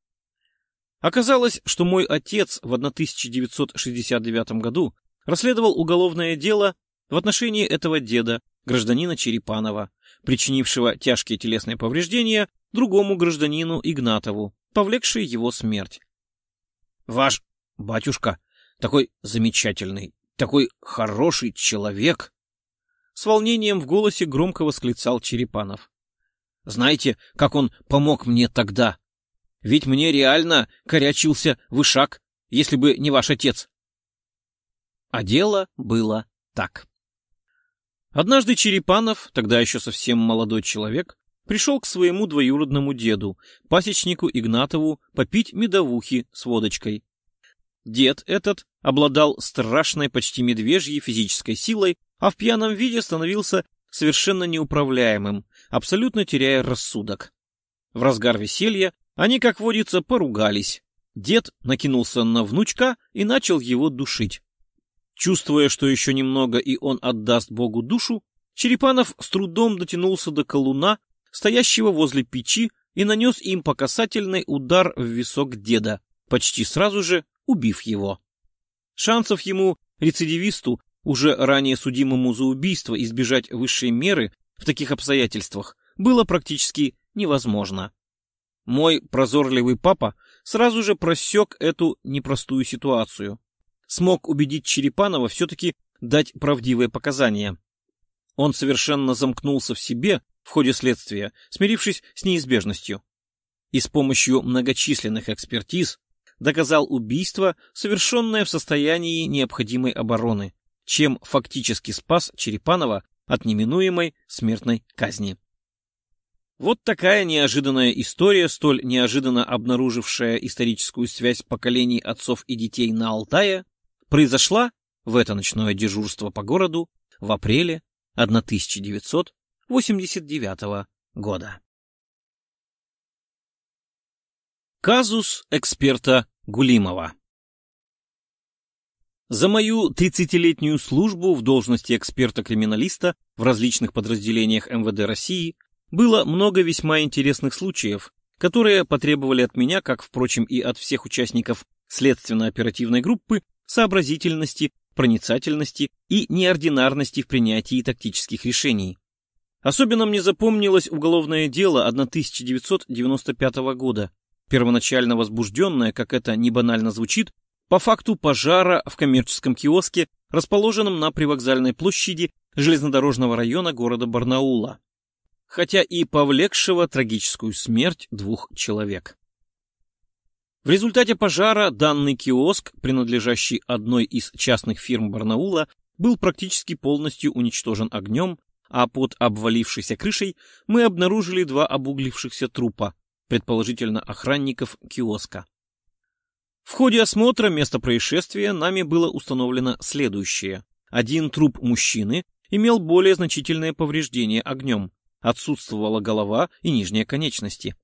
Оказалось, что мой отец в 1969 году расследовал уголовное дело в отношении этого деда, гражданина Черепанова, причинившего тяжкие телесные повреждения другому гражданину Игнатову повлекшие его смерть. «Ваш батюшка такой замечательный, такой хороший человек!» С волнением в голосе громко восклицал Черепанов. «Знаете, как он помог мне тогда? Ведь мне реально корячился вышак, если бы не ваш отец!» А дело было так. Однажды Черепанов, тогда еще совсем молодой человек, пришел к своему двоюродному деду, пасечнику Игнатову, попить медовухи с водочкой. Дед этот обладал страшной почти медвежьей физической силой, а в пьяном виде становился совершенно неуправляемым, абсолютно теряя рассудок. В разгар веселья они, как водится, поругались. Дед накинулся на внучка и начал его душить. Чувствуя, что еще немного и он отдаст Богу душу, Черепанов с трудом дотянулся до колуна стоящего возле печи, и нанес им по касательной удар в висок деда, почти сразу же убив его. Шансов ему, рецидивисту, уже ранее судимому за убийство, избежать высшей меры в таких обстоятельствах было практически невозможно. Мой прозорливый папа сразу же просек эту непростую ситуацию. Смог убедить Черепанова все-таки дать правдивые показания. Он совершенно замкнулся в себе в ходе следствия, смирившись с неизбежностью. И с помощью многочисленных экспертиз доказал убийство, совершенное в состоянии необходимой обороны, чем фактически спас Черепанова от неминуемой смертной казни. Вот такая неожиданная история, столь неожиданно обнаружившая историческую связь поколений отцов и детей на Алтае, произошла в это ночное дежурство по городу в апреле 1900 89 года. Казус эксперта Гулимова За мою 30-летнюю службу в должности эксперта-криминалиста в различных подразделениях МВД России было много весьма интересных случаев, которые потребовали от меня, как, впрочем, и от всех участников следственно-оперативной группы, сообразительности, проницательности и неординарности в принятии тактических решений, Особенно мне запомнилось уголовное дело 1995 года, первоначально возбужденное, как это не банально звучит, по факту пожара в коммерческом киоске, расположенном на привокзальной площади железнодорожного района города Барнаула, хотя и повлекшего трагическую смерть двух человек. В результате пожара данный киоск, принадлежащий одной из частных фирм Барнаула, был практически полностью уничтожен огнем, а под обвалившейся крышей мы обнаружили два обуглившихся трупа, предположительно охранников киоска. В ходе осмотра места происшествия нами было установлено следующее. Один труп мужчины имел более значительное повреждение огнем, отсутствовала голова и нижние конечности.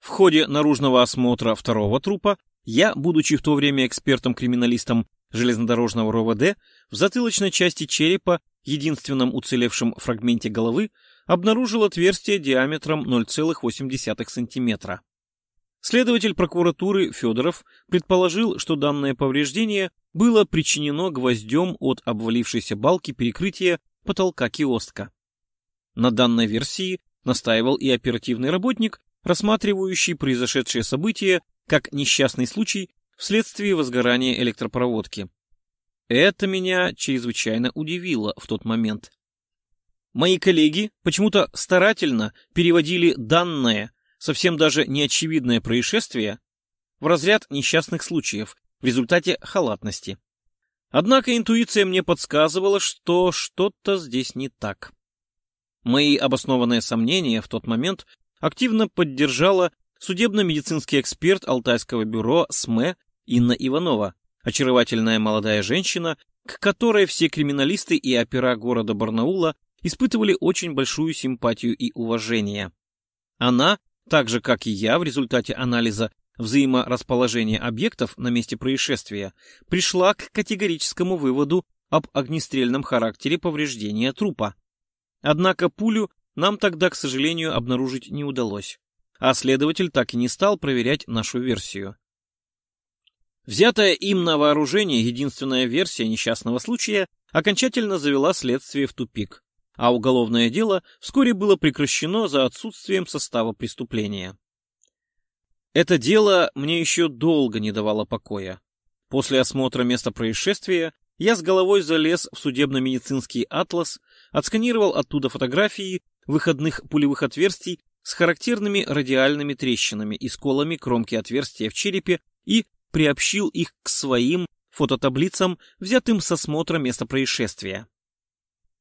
В ходе наружного осмотра второго трупа я, будучи в то время экспертом-криминалистом железнодорожного РОВД, в затылочной части черепа единственном уцелевшем фрагменте головы, обнаружил отверстие диаметром 0,8 см. Следователь прокуратуры Федоров предположил, что данное повреждение было причинено гвоздем от обвалившейся балки перекрытия потолка киоска. На данной версии настаивал и оперативный работник, рассматривающий произошедшее событие как несчастный случай вследствие возгорания электропроводки. Это меня чрезвычайно удивило в тот момент. Мои коллеги почему-то старательно переводили данное, совсем даже неочевидное происшествие, в разряд несчастных случаев в результате халатности. Однако интуиция мне подсказывала, что что-то здесь не так. Мои обоснованные сомнения в тот момент активно поддержала судебно-медицинский эксперт Алтайского бюро СМЭ Инна Иванова, очаровательная молодая женщина, к которой все криминалисты и опера города Барнаула испытывали очень большую симпатию и уважение. Она, так же как и я в результате анализа взаиморасположения объектов на месте происшествия, пришла к категорическому выводу об огнестрельном характере повреждения трупа. Однако пулю нам тогда, к сожалению, обнаружить не удалось, а следователь так и не стал проверять нашу версию. Взятая им на вооружение единственная версия несчастного случая окончательно завела следствие в тупик, а уголовное дело вскоре было прекращено за отсутствием состава преступления. Это дело мне еще долго не давало покоя. После осмотра места происшествия я с головой залез в судебно-медицинский атлас, отсканировал оттуда фотографии выходных пулевых отверстий с характерными радиальными трещинами и сколами кромки отверстия в черепе и приобщил их к своим фототаблицам, взятым со смотра места происшествия.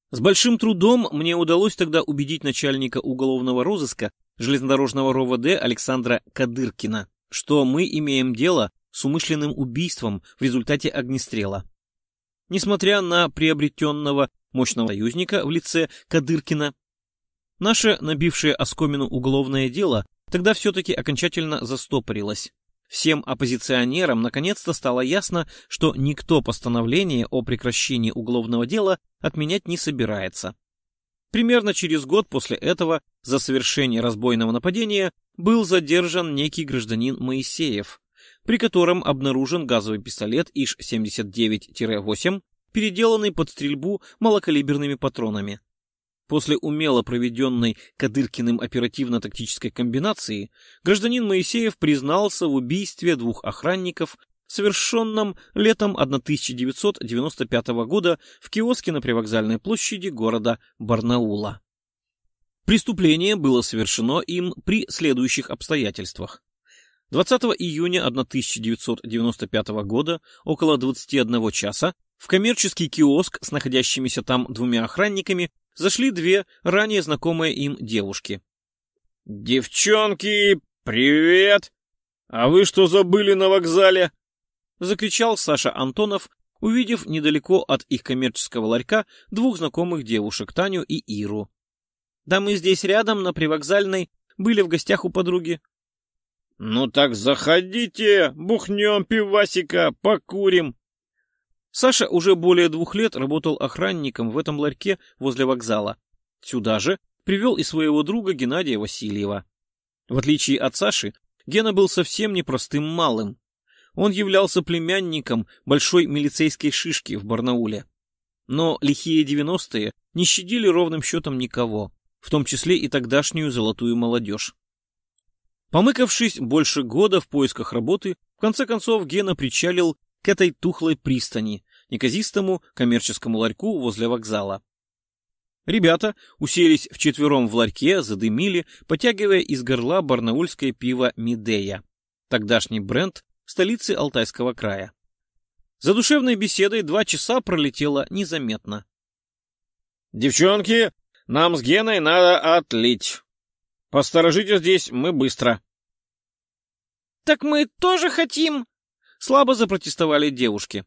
С большим трудом мне удалось тогда убедить начальника уголовного розыска железнодорожного РОВД Александра Кадыркина, что мы имеем дело с умышленным убийством в результате огнестрела. Несмотря на приобретенного мощного союзника в лице Кадыркина, наше набившее оскомину уголовное дело тогда все-таки окончательно застопорилось. Всем оппозиционерам наконец-то стало ясно, что никто постановление о прекращении уголовного дела отменять не собирается. Примерно через год после этого за совершение разбойного нападения был задержан некий гражданин Моисеев, при котором обнаружен газовый пистолет ИШ-79-8, переделанный под стрельбу малокалиберными патронами. После умело проведенной Кадыркиным оперативно-тактической комбинации гражданин Моисеев признался в убийстве двух охранников, совершенном летом 1995 года в киоске на привокзальной площади города Барнаула. Преступление было совершено им при следующих обстоятельствах. 20 июня 1995 года около 21 часа в коммерческий киоск с находящимися там двумя охранниками зашли две ранее знакомые им девушки. «Девчонки, привет! А вы что забыли на вокзале?» — закричал Саша Антонов, увидев недалеко от их коммерческого ларька двух знакомых девушек, Таню и Иру. «Да мы здесь рядом, на привокзальной, были в гостях у подруги». «Ну так заходите, бухнем пивасика, покурим. Саша уже более двух лет работал охранником в этом ларьке возле вокзала. Сюда же привел и своего друга Геннадия Васильева. В отличие от Саши, Гена был совсем непростым малым. Он являлся племянником большой милицейской шишки в Барнауле. Но лихие девяностые не щадили ровным счетом никого, в том числе и тогдашнюю золотую молодежь. Помыкавшись больше года в поисках работы, в конце концов Гена причалил к этой тухлой пристани, неказистому коммерческому ларьку возле вокзала. Ребята уселись вчетвером в ларьке, задымили, потягивая из горла барнаульское пиво «Медея», тогдашний бренд столицы Алтайского края. За душевной беседой два часа пролетело незаметно. «Девчонки, нам с Геной надо отлить. Посторожите здесь, мы быстро». «Так мы тоже хотим!» слабо запротестовали девушки.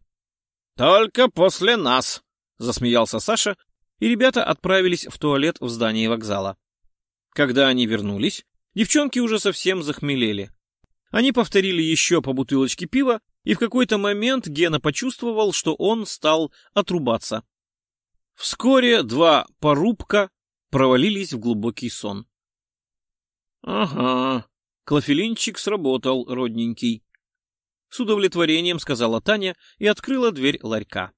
«Только после нас!» — засмеялся Саша, и ребята отправились в туалет в здании вокзала. Когда они вернулись, девчонки уже совсем захмелели. Они повторили еще по бутылочке пива, и в какой-то момент Гена почувствовал, что он стал отрубаться. Вскоре два порубка провалились в глубокий сон. — Ага, клофелинчик сработал, родненький, с удовлетворением сказала Таня и открыла дверь ларька.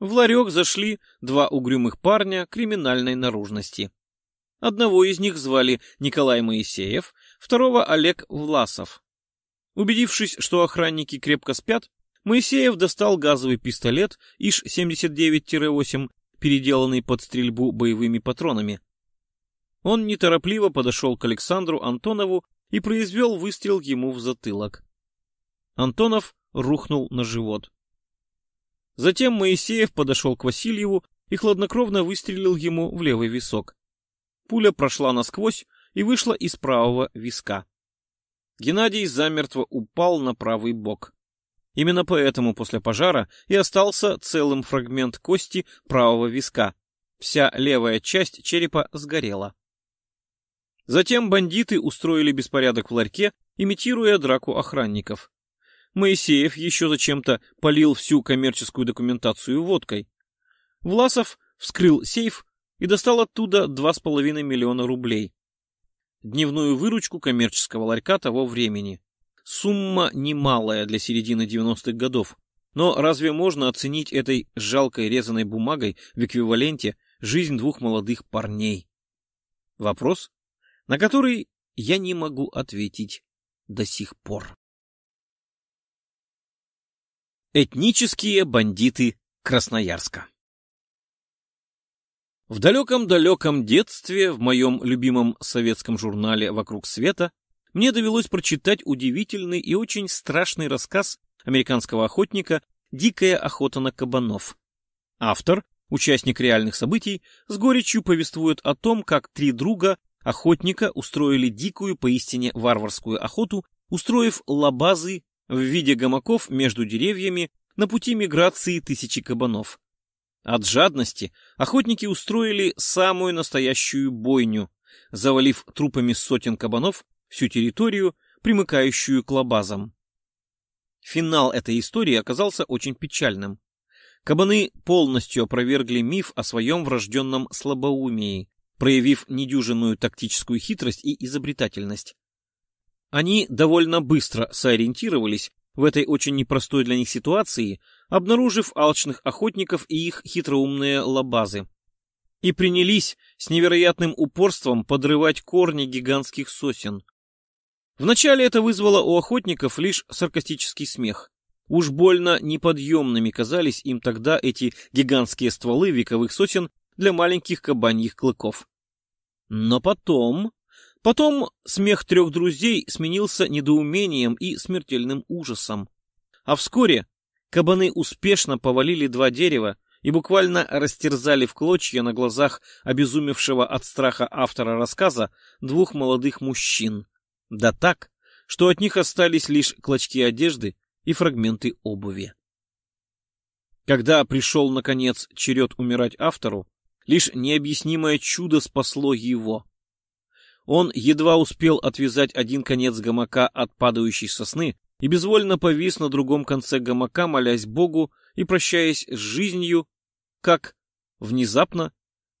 В ларек зашли два угрюмых парня криминальной наружности. Одного из них звали Николай Моисеев, второго Олег Власов. Убедившись, что охранники крепко спят, Моисеев достал газовый пистолет ИШ-79-8, переделанный под стрельбу боевыми патронами. Он неторопливо подошел к Александру Антонову и произвел выстрел ему в затылок. Антонов рухнул на живот. Затем Моисеев подошел к Васильеву и хладнокровно выстрелил ему в левый висок. Пуля прошла насквозь и вышла из правого виска. Геннадий замертво упал на правый бок. Именно поэтому после пожара и остался целым фрагмент кости правого виска. Вся левая часть черепа сгорела. Затем бандиты устроили беспорядок в ларьке, имитируя драку охранников. Моисеев еще зачем-то полил всю коммерческую документацию водкой. Власов вскрыл сейф и достал оттуда 2,5 миллиона рублей. Дневную выручку коммерческого ларька того времени. Сумма немалая для середины 90-х годов. Но разве можно оценить этой жалкой резаной бумагой в эквиваленте жизнь двух молодых парней? Вопрос, на который я не могу ответить до сих пор. Этнические бандиты Красноярска В далеком-далеком детстве в моем любимом советском журнале «Вокруг света» мне довелось прочитать удивительный и очень страшный рассказ американского охотника «Дикая охота на кабанов». Автор, участник реальных событий, с горечью повествует о том, как три друга охотника устроили дикую, поистине варварскую охоту, устроив лабазы в виде гамаков между деревьями на пути миграции тысячи кабанов. От жадности охотники устроили самую настоящую бойню, завалив трупами сотен кабанов всю территорию, примыкающую к лабазам. Финал этой истории оказался очень печальным. Кабаны полностью опровергли миф о своем врожденном слабоумии, проявив недюжинную тактическую хитрость и изобретательность. Они довольно быстро сориентировались в этой очень непростой для них ситуации, обнаружив алчных охотников и их хитроумные лабазы. И принялись с невероятным упорством подрывать корни гигантских сосен. Вначале это вызвало у охотников лишь саркастический смех. Уж больно неподъемными казались им тогда эти гигантские стволы вековых сосен для маленьких кабаньих клыков. Но потом Потом смех трех друзей сменился недоумением и смертельным ужасом. А вскоре кабаны успешно повалили два дерева и буквально растерзали в клочья на глазах обезумевшего от страха автора рассказа двух молодых мужчин. Да так, что от них остались лишь клочки одежды и фрагменты обуви. Когда пришел, наконец, черед умирать автору, лишь необъяснимое чудо спасло его — он едва успел отвязать один конец гамака от падающей сосны и безвольно повис на другом конце гамака, молясь Богу и прощаясь с жизнью, как, внезапно,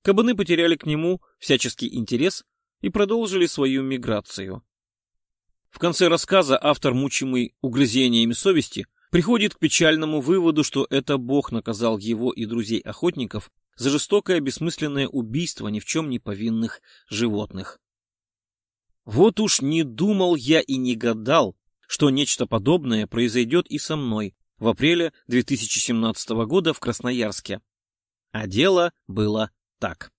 кабаны потеряли к нему всяческий интерес и продолжили свою миграцию. В конце рассказа автор, мучимый угрызениями совести, приходит к печальному выводу, что это Бог наказал его и друзей-охотников за жестокое бессмысленное убийство ни в чем не повинных животных. Вот уж не думал я и не гадал, что нечто подобное произойдет и со мной в апреле 2017 года в Красноярске. А дело было так.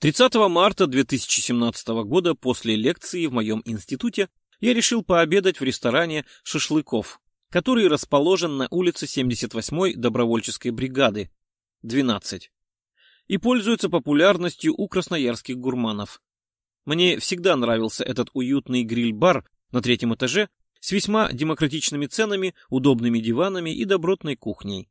30 марта 2017 года после лекции в моем институте я решил пообедать в ресторане «Шашлыков», который расположен на улице 78-й добровольческой бригады, 12, и пользуется популярностью у красноярских гурманов – мне всегда нравился этот уютный гриль-бар на третьем этаже с весьма демократичными ценами, удобными диванами и добротной кухней.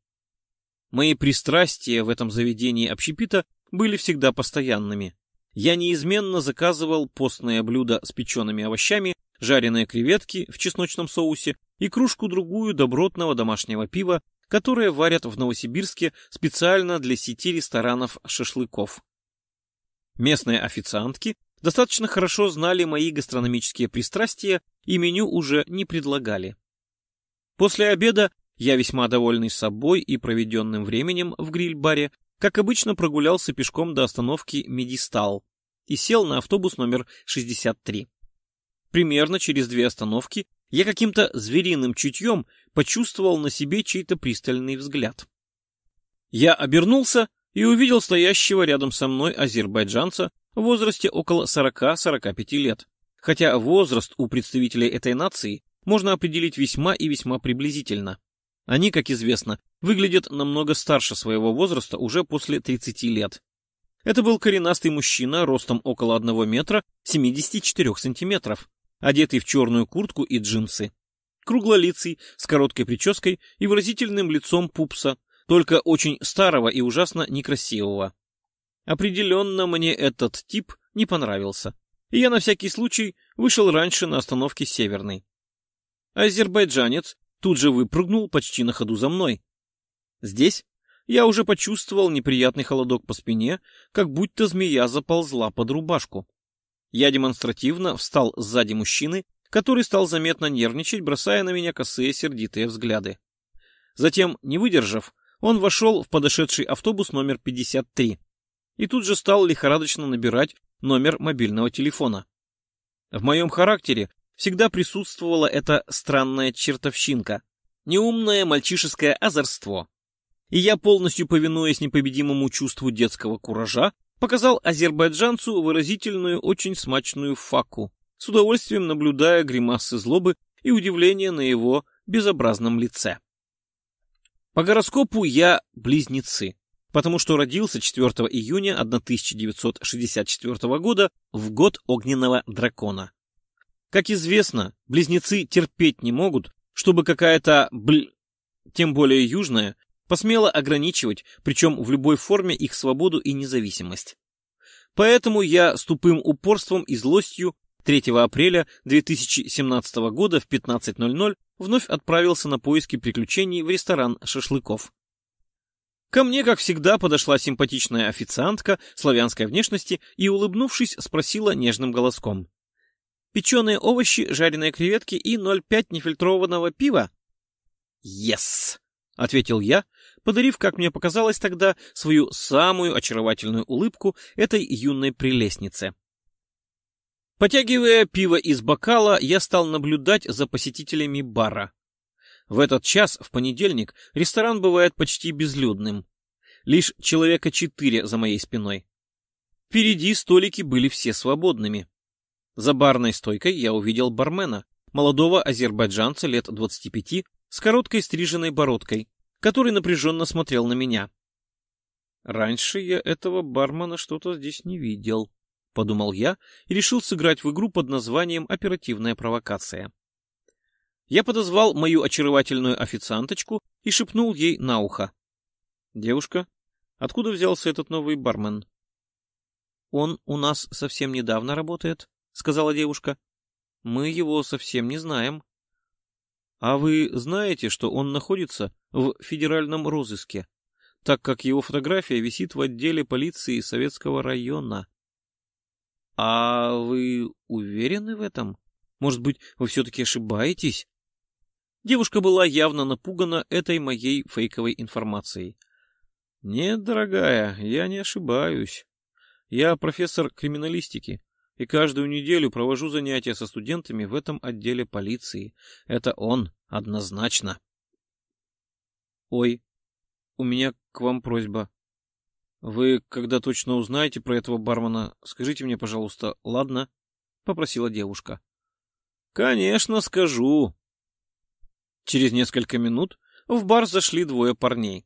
Мои пристрастия в этом заведении общепита были всегда постоянными. Я неизменно заказывал постное блюдо с печеными овощами, жареные креветки в чесночном соусе и кружку-другую добротного домашнего пива, которое варят в Новосибирске специально для сети ресторанов шашлыков. Местные официантки достаточно хорошо знали мои гастрономические пристрастия и меню уже не предлагали. После обеда я весьма довольный собой и проведенным временем в гриль-баре, как обычно прогулялся пешком до остановки Медистал и сел на автобус номер 63. Примерно через две остановки я каким-то звериным чутьем почувствовал на себе чей-то пристальный взгляд. Я обернулся и увидел стоящего рядом со мной азербайджанца в возрасте около 40-45 лет, хотя возраст у представителей этой нации можно определить весьма и весьма приблизительно. Они, как известно, выглядят намного старше своего возраста уже после 30 лет. Это был коренастый мужчина ростом около 1 метра 74 сантиметров, одетый в черную куртку и джинсы. Круглолицый, с короткой прической и выразительным лицом пупса, только очень старого и ужасно некрасивого. Определенно мне этот тип не понравился, и я на всякий случай вышел раньше на остановке Северной. Азербайджанец тут же выпрыгнул почти на ходу за мной. Здесь я уже почувствовал неприятный холодок по спине, как будто змея заползла под рубашку. Я демонстративно встал сзади мужчины, который стал заметно нервничать, бросая на меня косые сердитые взгляды. Затем, не выдержав, он вошел в подошедший автобус номер 53, и тут же стал лихорадочно набирать номер мобильного телефона. В моем характере всегда присутствовала эта странная чертовщинка, неумное мальчишеское озорство. И я, полностью повинуясь непобедимому чувству детского куража, показал азербайджанцу выразительную, очень смачную факу, с удовольствием наблюдая гримасы злобы и удивления на его безобразном лице. По гороскопу я близнецы потому что родился 4 июня 1964 года в год огненного дракона. Как известно, близнецы терпеть не могут, чтобы какая-то бл... тем более южная, посмела ограничивать, причем в любой форме, их свободу и независимость. Поэтому я с тупым упорством и злостью 3 апреля 2017 года в 15.00 вновь отправился на поиски приключений в ресторан шашлыков. Ко мне, как всегда, подошла симпатичная официантка славянской внешности и, улыбнувшись, спросила нежным голоском. «Печеные овощи, жареные креветки и 0,5 нефильтрованного пива?» «Ес!» — ответил я, подарив, как мне показалось тогда, свою самую очаровательную улыбку этой юной прелестнице. Потягивая пиво из бокала, я стал наблюдать за посетителями бара. В этот час, в понедельник, ресторан бывает почти безлюдным. Лишь человека четыре за моей спиной. Впереди столики были все свободными. За барной стойкой я увидел бармена, молодого азербайджанца лет 25, с короткой стриженной бородкой, который напряженно смотрел на меня. «Раньше я этого бармена что-то здесь не видел», — подумал я и решил сыграть в игру под названием «Оперативная провокация». Я подозвал мою очаровательную официанточку и шепнул ей на ухо. «Девушка, откуда взялся этот новый бармен?» «Он у нас совсем недавно работает», — сказала девушка. «Мы его совсем не знаем». «А вы знаете, что он находится в федеральном розыске, так как его фотография висит в отделе полиции Советского района?» «А вы уверены в этом? Может быть, вы все-таки ошибаетесь?» Девушка была явно напугана этой моей фейковой информацией. «Нет, дорогая, я не ошибаюсь. Я профессор криминалистики, и каждую неделю провожу занятия со студентами в этом отделе полиции. Это он, однозначно». «Ой, у меня к вам просьба. Вы, когда точно узнаете про этого бармена, скажите мне, пожалуйста, ладно?» — попросила девушка. «Конечно скажу», Через несколько минут в бар зашли двое парней.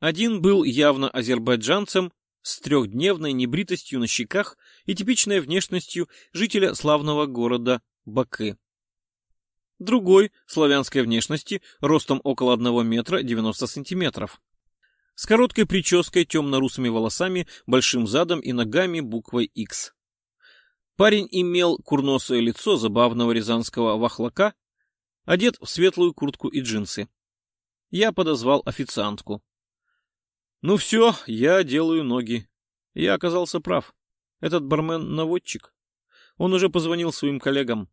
Один был явно азербайджанцем с трехдневной небритостью на щеках и типичной внешностью жителя славного города Бакы. Другой, славянской внешности, ростом около 1 метра 90 сантиметров. С короткой прической, темно-русыми волосами, большим задом и ногами буквой X. Парень имел курносое лицо забавного рязанского вахлака одет в светлую куртку и джинсы. Я подозвал официантку. Ну все, я делаю ноги. Я оказался прав. Этот бармен-наводчик. Он уже позвонил своим коллегам.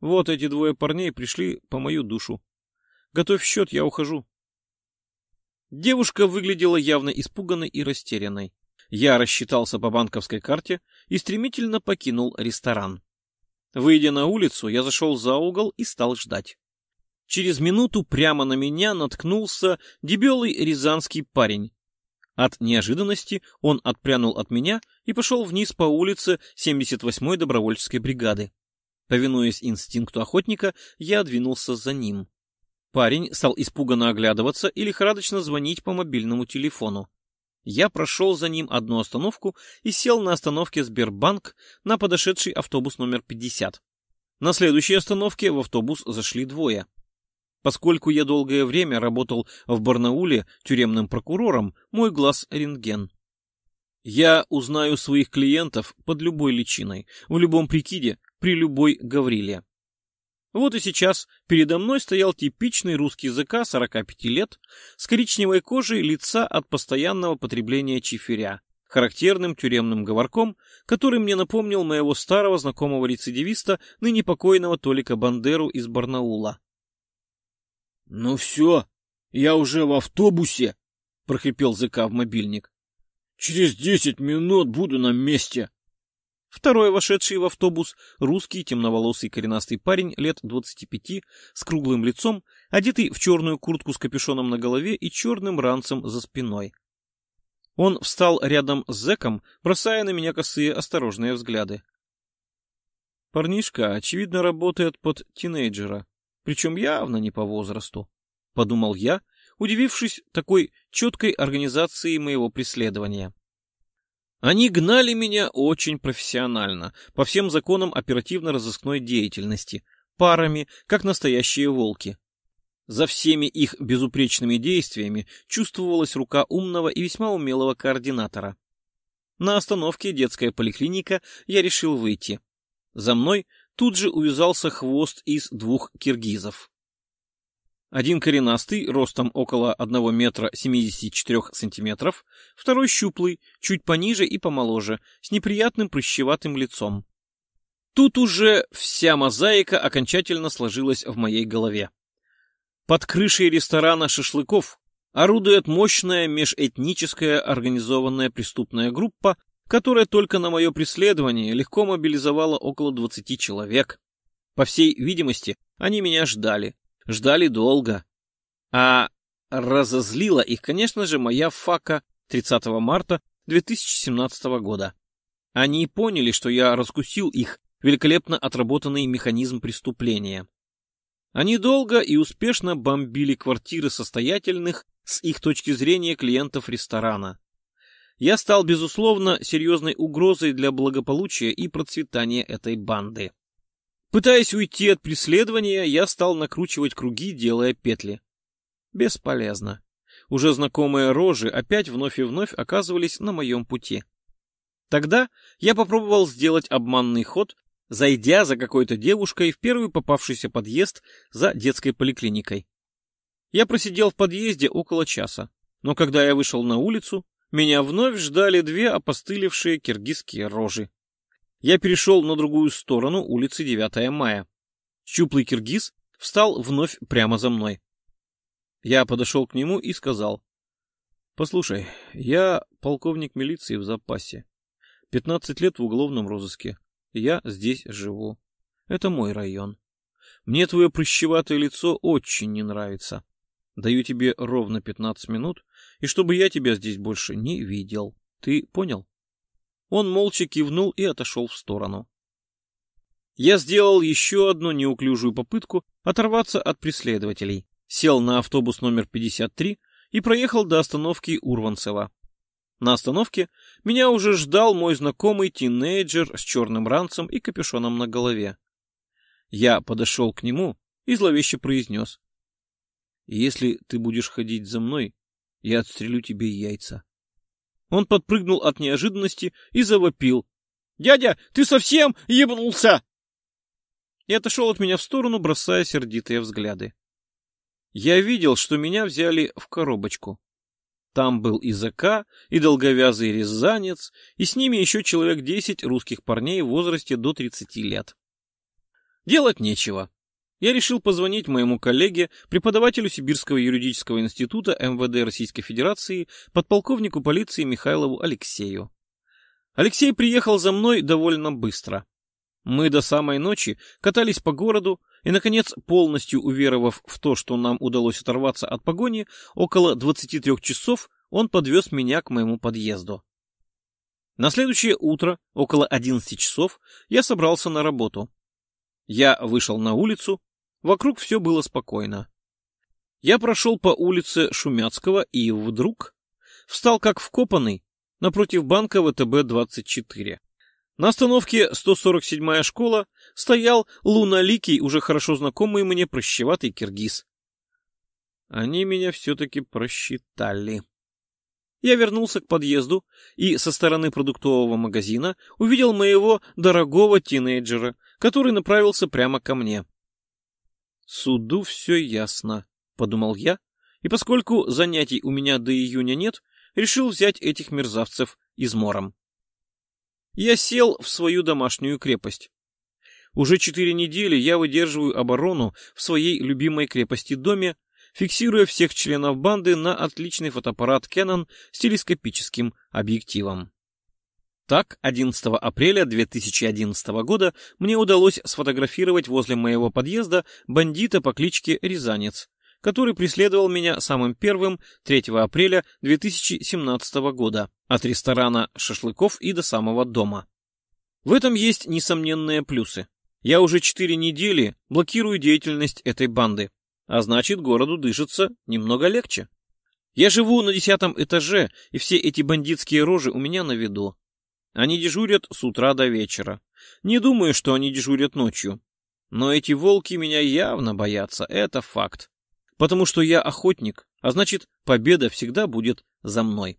Вот эти двое парней пришли по мою душу. Готовь счет, я ухожу. Девушка выглядела явно испуганной и растерянной. Я рассчитался по банковской карте и стремительно покинул ресторан. Выйдя на улицу, я зашел за угол и стал ждать. Через минуту прямо на меня наткнулся дебелый рязанский парень. От неожиданности он отпрянул от меня и пошел вниз по улице 78-й добровольческой бригады. Повинуясь инстинкту охотника, я двинулся за ним. Парень стал испуганно оглядываться и лихорадочно звонить по мобильному телефону. Я прошел за ним одну остановку и сел на остановке Сбербанк на подошедший автобус номер 50. На следующей остановке в автобус зашли двое. Поскольку я долгое время работал в Барнауле тюремным прокурором, мой глаз рентген. Я узнаю своих клиентов под любой личиной, в любом прикиде, при любой гавриле. Вот и сейчас передо мной стоял типичный русский языка 45 лет с коричневой кожей лица от постоянного потребления чиферя, характерным тюремным говорком, который мне напомнил моего старого знакомого рецидивиста, ныне покойного Толика Бандеру из Барнаула. — Ну все, я уже в автобусе, — прохрипел ЗК в мобильник. — Через десять минут буду на месте. — Второй вошедший в автобус — русский темноволосый коренастый парень лет 25 с круглым лицом, одетый в черную куртку с капюшоном на голове и черным ранцем за спиной. Он встал рядом с зэком, бросая на меня косые осторожные взгляды. Парнишка, очевидно, работает под тинейджера, причем явно не по возрасту, — подумал я, удивившись такой четкой организации моего преследования. — они гнали меня очень профессионально, по всем законам оперативно-розыскной деятельности, парами, как настоящие волки. За всеми их безупречными действиями чувствовалась рука умного и весьма умелого координатора. На остановке детская поликлиника я решил выйти. За мной тут же увязался хвост из двух киргизов. Один коренастый, ростом около 1 метра 74 сантиметров, второй щуплый, чуть пониже и помоложе, с неприятным прыщеватым лицом. Тут уже вся мозаика окончательно сложилась в моей голове. Под крышей ресторана шашлыков орудует мощная межэтническая организованная преступная группа, которая только на мое преследование легко мобилизовала около 20 человек. По всей видимости, они меня ждали, ждали долго. А разозлила их, конечно же, моя фака 30 марта 2017 года. Они поняли, что я раскусил их великолепно отработанный механизм преступления. Они долго и успешно бомбили квартиры состоятельных с их точки зрения клиентов ресторана. Я стал, безусловно, серьезной угрозой для благополучия и процветания этой банды. Пытаясь уйти от преследования, я стал накручивать круги, делая петли. Бесполезно. Уже знакомые рожи опять вновь и вновь оказывались на моем пути. Тогда я попробовал сделать обманный ход, зайдя за какой-то девушкой в первый попавшийся подъезд за детской поликлиникой. Я просидел в подъезде около часа, но когда я вышел на улицу, меня вновь ждали две опостылевшие киргизские рожи. Я перешел на другую сторону улицы 9 мая. Щуплый киргиз встал вновь прямо за мной. Я подошел к нему и сказал. «Послушай, я полковник милиции в запасе. 15 лет в уголовном розыске. Я здесь живу. Это мой район. Мне твое прыщеватое лицо очень не нравится. Даю тебе ровно 15 минут, и чтобы я тебя здесь больше не видел. Ты понял?» Он молча кивнул и отошел в сторону. Я сделал еще одну неуклюжую попытку оторваться от преследователей, сел на автобус номер 53 и проехал до остановки Урванцева. На остановке меня уже ждал мой знакомый тинейджер с черным ранцем и капюшоном на голове. Я подошел к нему и зловеще произнес. «Если ты будешь ходить за мной, я отстрелю тебе яйца». Он подпрыгнул от неожиданности и завопил. «Дядя, ты совсем ебнулся!» И отошел от меня в сторону, бросая сердитые взгляды. Я видел, что меня взяли в коробочку. Там был и ЗК, и долговязый рязанец, и с ними еще человек десять русских парней в возрасте до тридцати лет. Делать нечего я решил позвонить моему коллеге, преподавателю Сибирского юридического института МВД Российской Федерации, подполковнику полиции Михайлову Алексею. Алексей приехал за мной довольно быстро. Мы до самой ночи катались по городу, и, наконец, полностью уверовав в то, что нам удалось оторваться от погони, около 23 часов он подвез меня к моему подъезду. На следующее утро, около 11 часов, я собрался на работу. Я вышел на улицу, Вокруг все было спокойно. Я прошел по улице Шумяцкого и вдруг встал как вкопанный напротив банка ВТБ-24. На остановке 147-я школа стоял луналикий, уже хорошо знакомый мне прощеватый киргиз. Они меня все-таки просчитали. Я вернулся к подъезду и со стороны продуктового магазина увидел моего дорогого тинейджера, который направился прямо ко мне. Суду все ясно, подумал я, и поскольку занятий у меня до июня нет, решил взять этих мерзавцев измором. Я сел в свою домашнюю крепость. Уже четыре недели я выдерживаю оборону в своей любимой крепости-доме, фиксируя всех членов банды на отличный фотоаппарат Canon с телескопическим объективом. Так, 11 апреля 2011 года мне удалось сфотографировать возле моего подъезда бандита по кличке Рязанец, который преследовал меня самым первым 3 апреля 2017 года от ресторана «Шашлыков» и до самого дома. В этом есть несомненные плюсы. Я уже 4 недели блокирую деятельность этой банды, а значит городу дышится немного легче. Я живу на десятом этаже, и все эти бандитские рожи у меня на виду. Они дежурят с утра до вечера. Не думаю, что они дежурят ночью. Но эти волки меня явно боятся, это факт. Потому что я охотник, а значит, победа всегда будет за мной.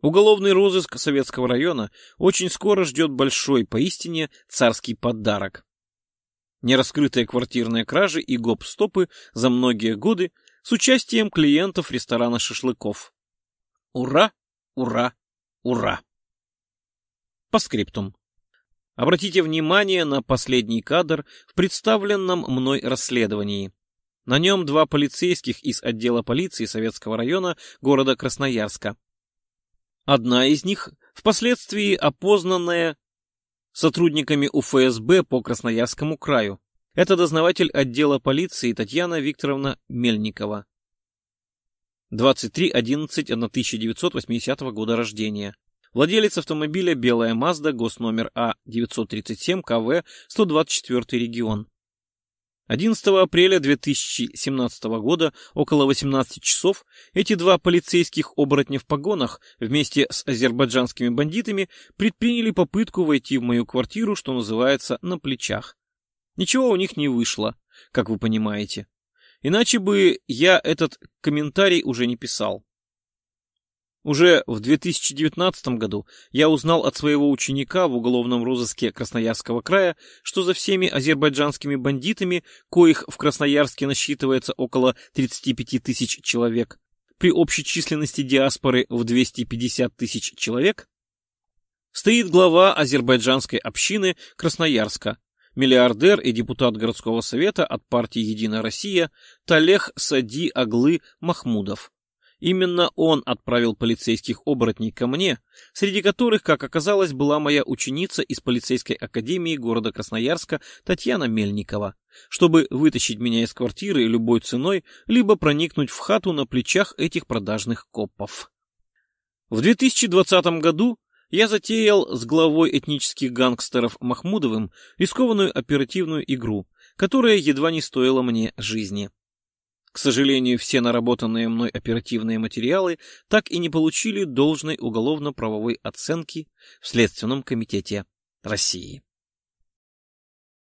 Уголовный розыск Советского района очень скоро ждет большой, поистине, царский подарок. Нераскрытые квартирные кражи и гоп-стопы за многие годы с участием клиентов ресторана шашлыков. Ура, ура, ура! По скриптум. Обратите внимание на последний кадр в представленном мной расследовании. На нем два полицейских из отдела полиции Советского района города Красноярска. Одна из них, впоследствии опознанная сотрудниками УФСБ по Красноярскому краю. Это дознаватель отдела полиции Татьяна Викторовна Мельникова. 23.11.1980 года рождения. Владелец автомобиля «Белая Мазда», госномер А-937КВ-124 регион. 11 апреля 2017 года около 18 часов эти два полицейских оборотня в погонах вместе с азербайджанскими бандитами предприняли попытку войти в мою квартиру, что называется, на плечах. Ничего у них не вышло, как вы понимаете. Иначе бы я этот комментарий уже не писал. Уже в 2019 году я узнал от своего ученика в уголовном розыске Красноярского края, что за всеми азербайджанскими бандитами, коих в Красноярске насчитывается около 35 тысяч человек, при общей численности диаспоры в 250 тысяч человек, стоит глава азербайджанской общины Красноярска, миллиардер и депутат городского совета от партии «Единая Россия» Талех Сади Аглы Махмудов. Именно он отправил полицейских оборотней ко мне, среди которых, как оказалось, была моя ученица из полицейской академии города Красноярска Татьяна Мельникова, чтобы вытащить меня из квартиры любой ценой, либо проникнуть в хату на плечах этих продажных копов. В 2020 году я затеял с главой этнических гангстеров Махмудовым рискованную оперативную игру, которая едва не стоила мне жизни. К сожалению, все наработанные мной оперативные материалы так и не получили должной уголовно-правовой оценки в Следственном комитете России.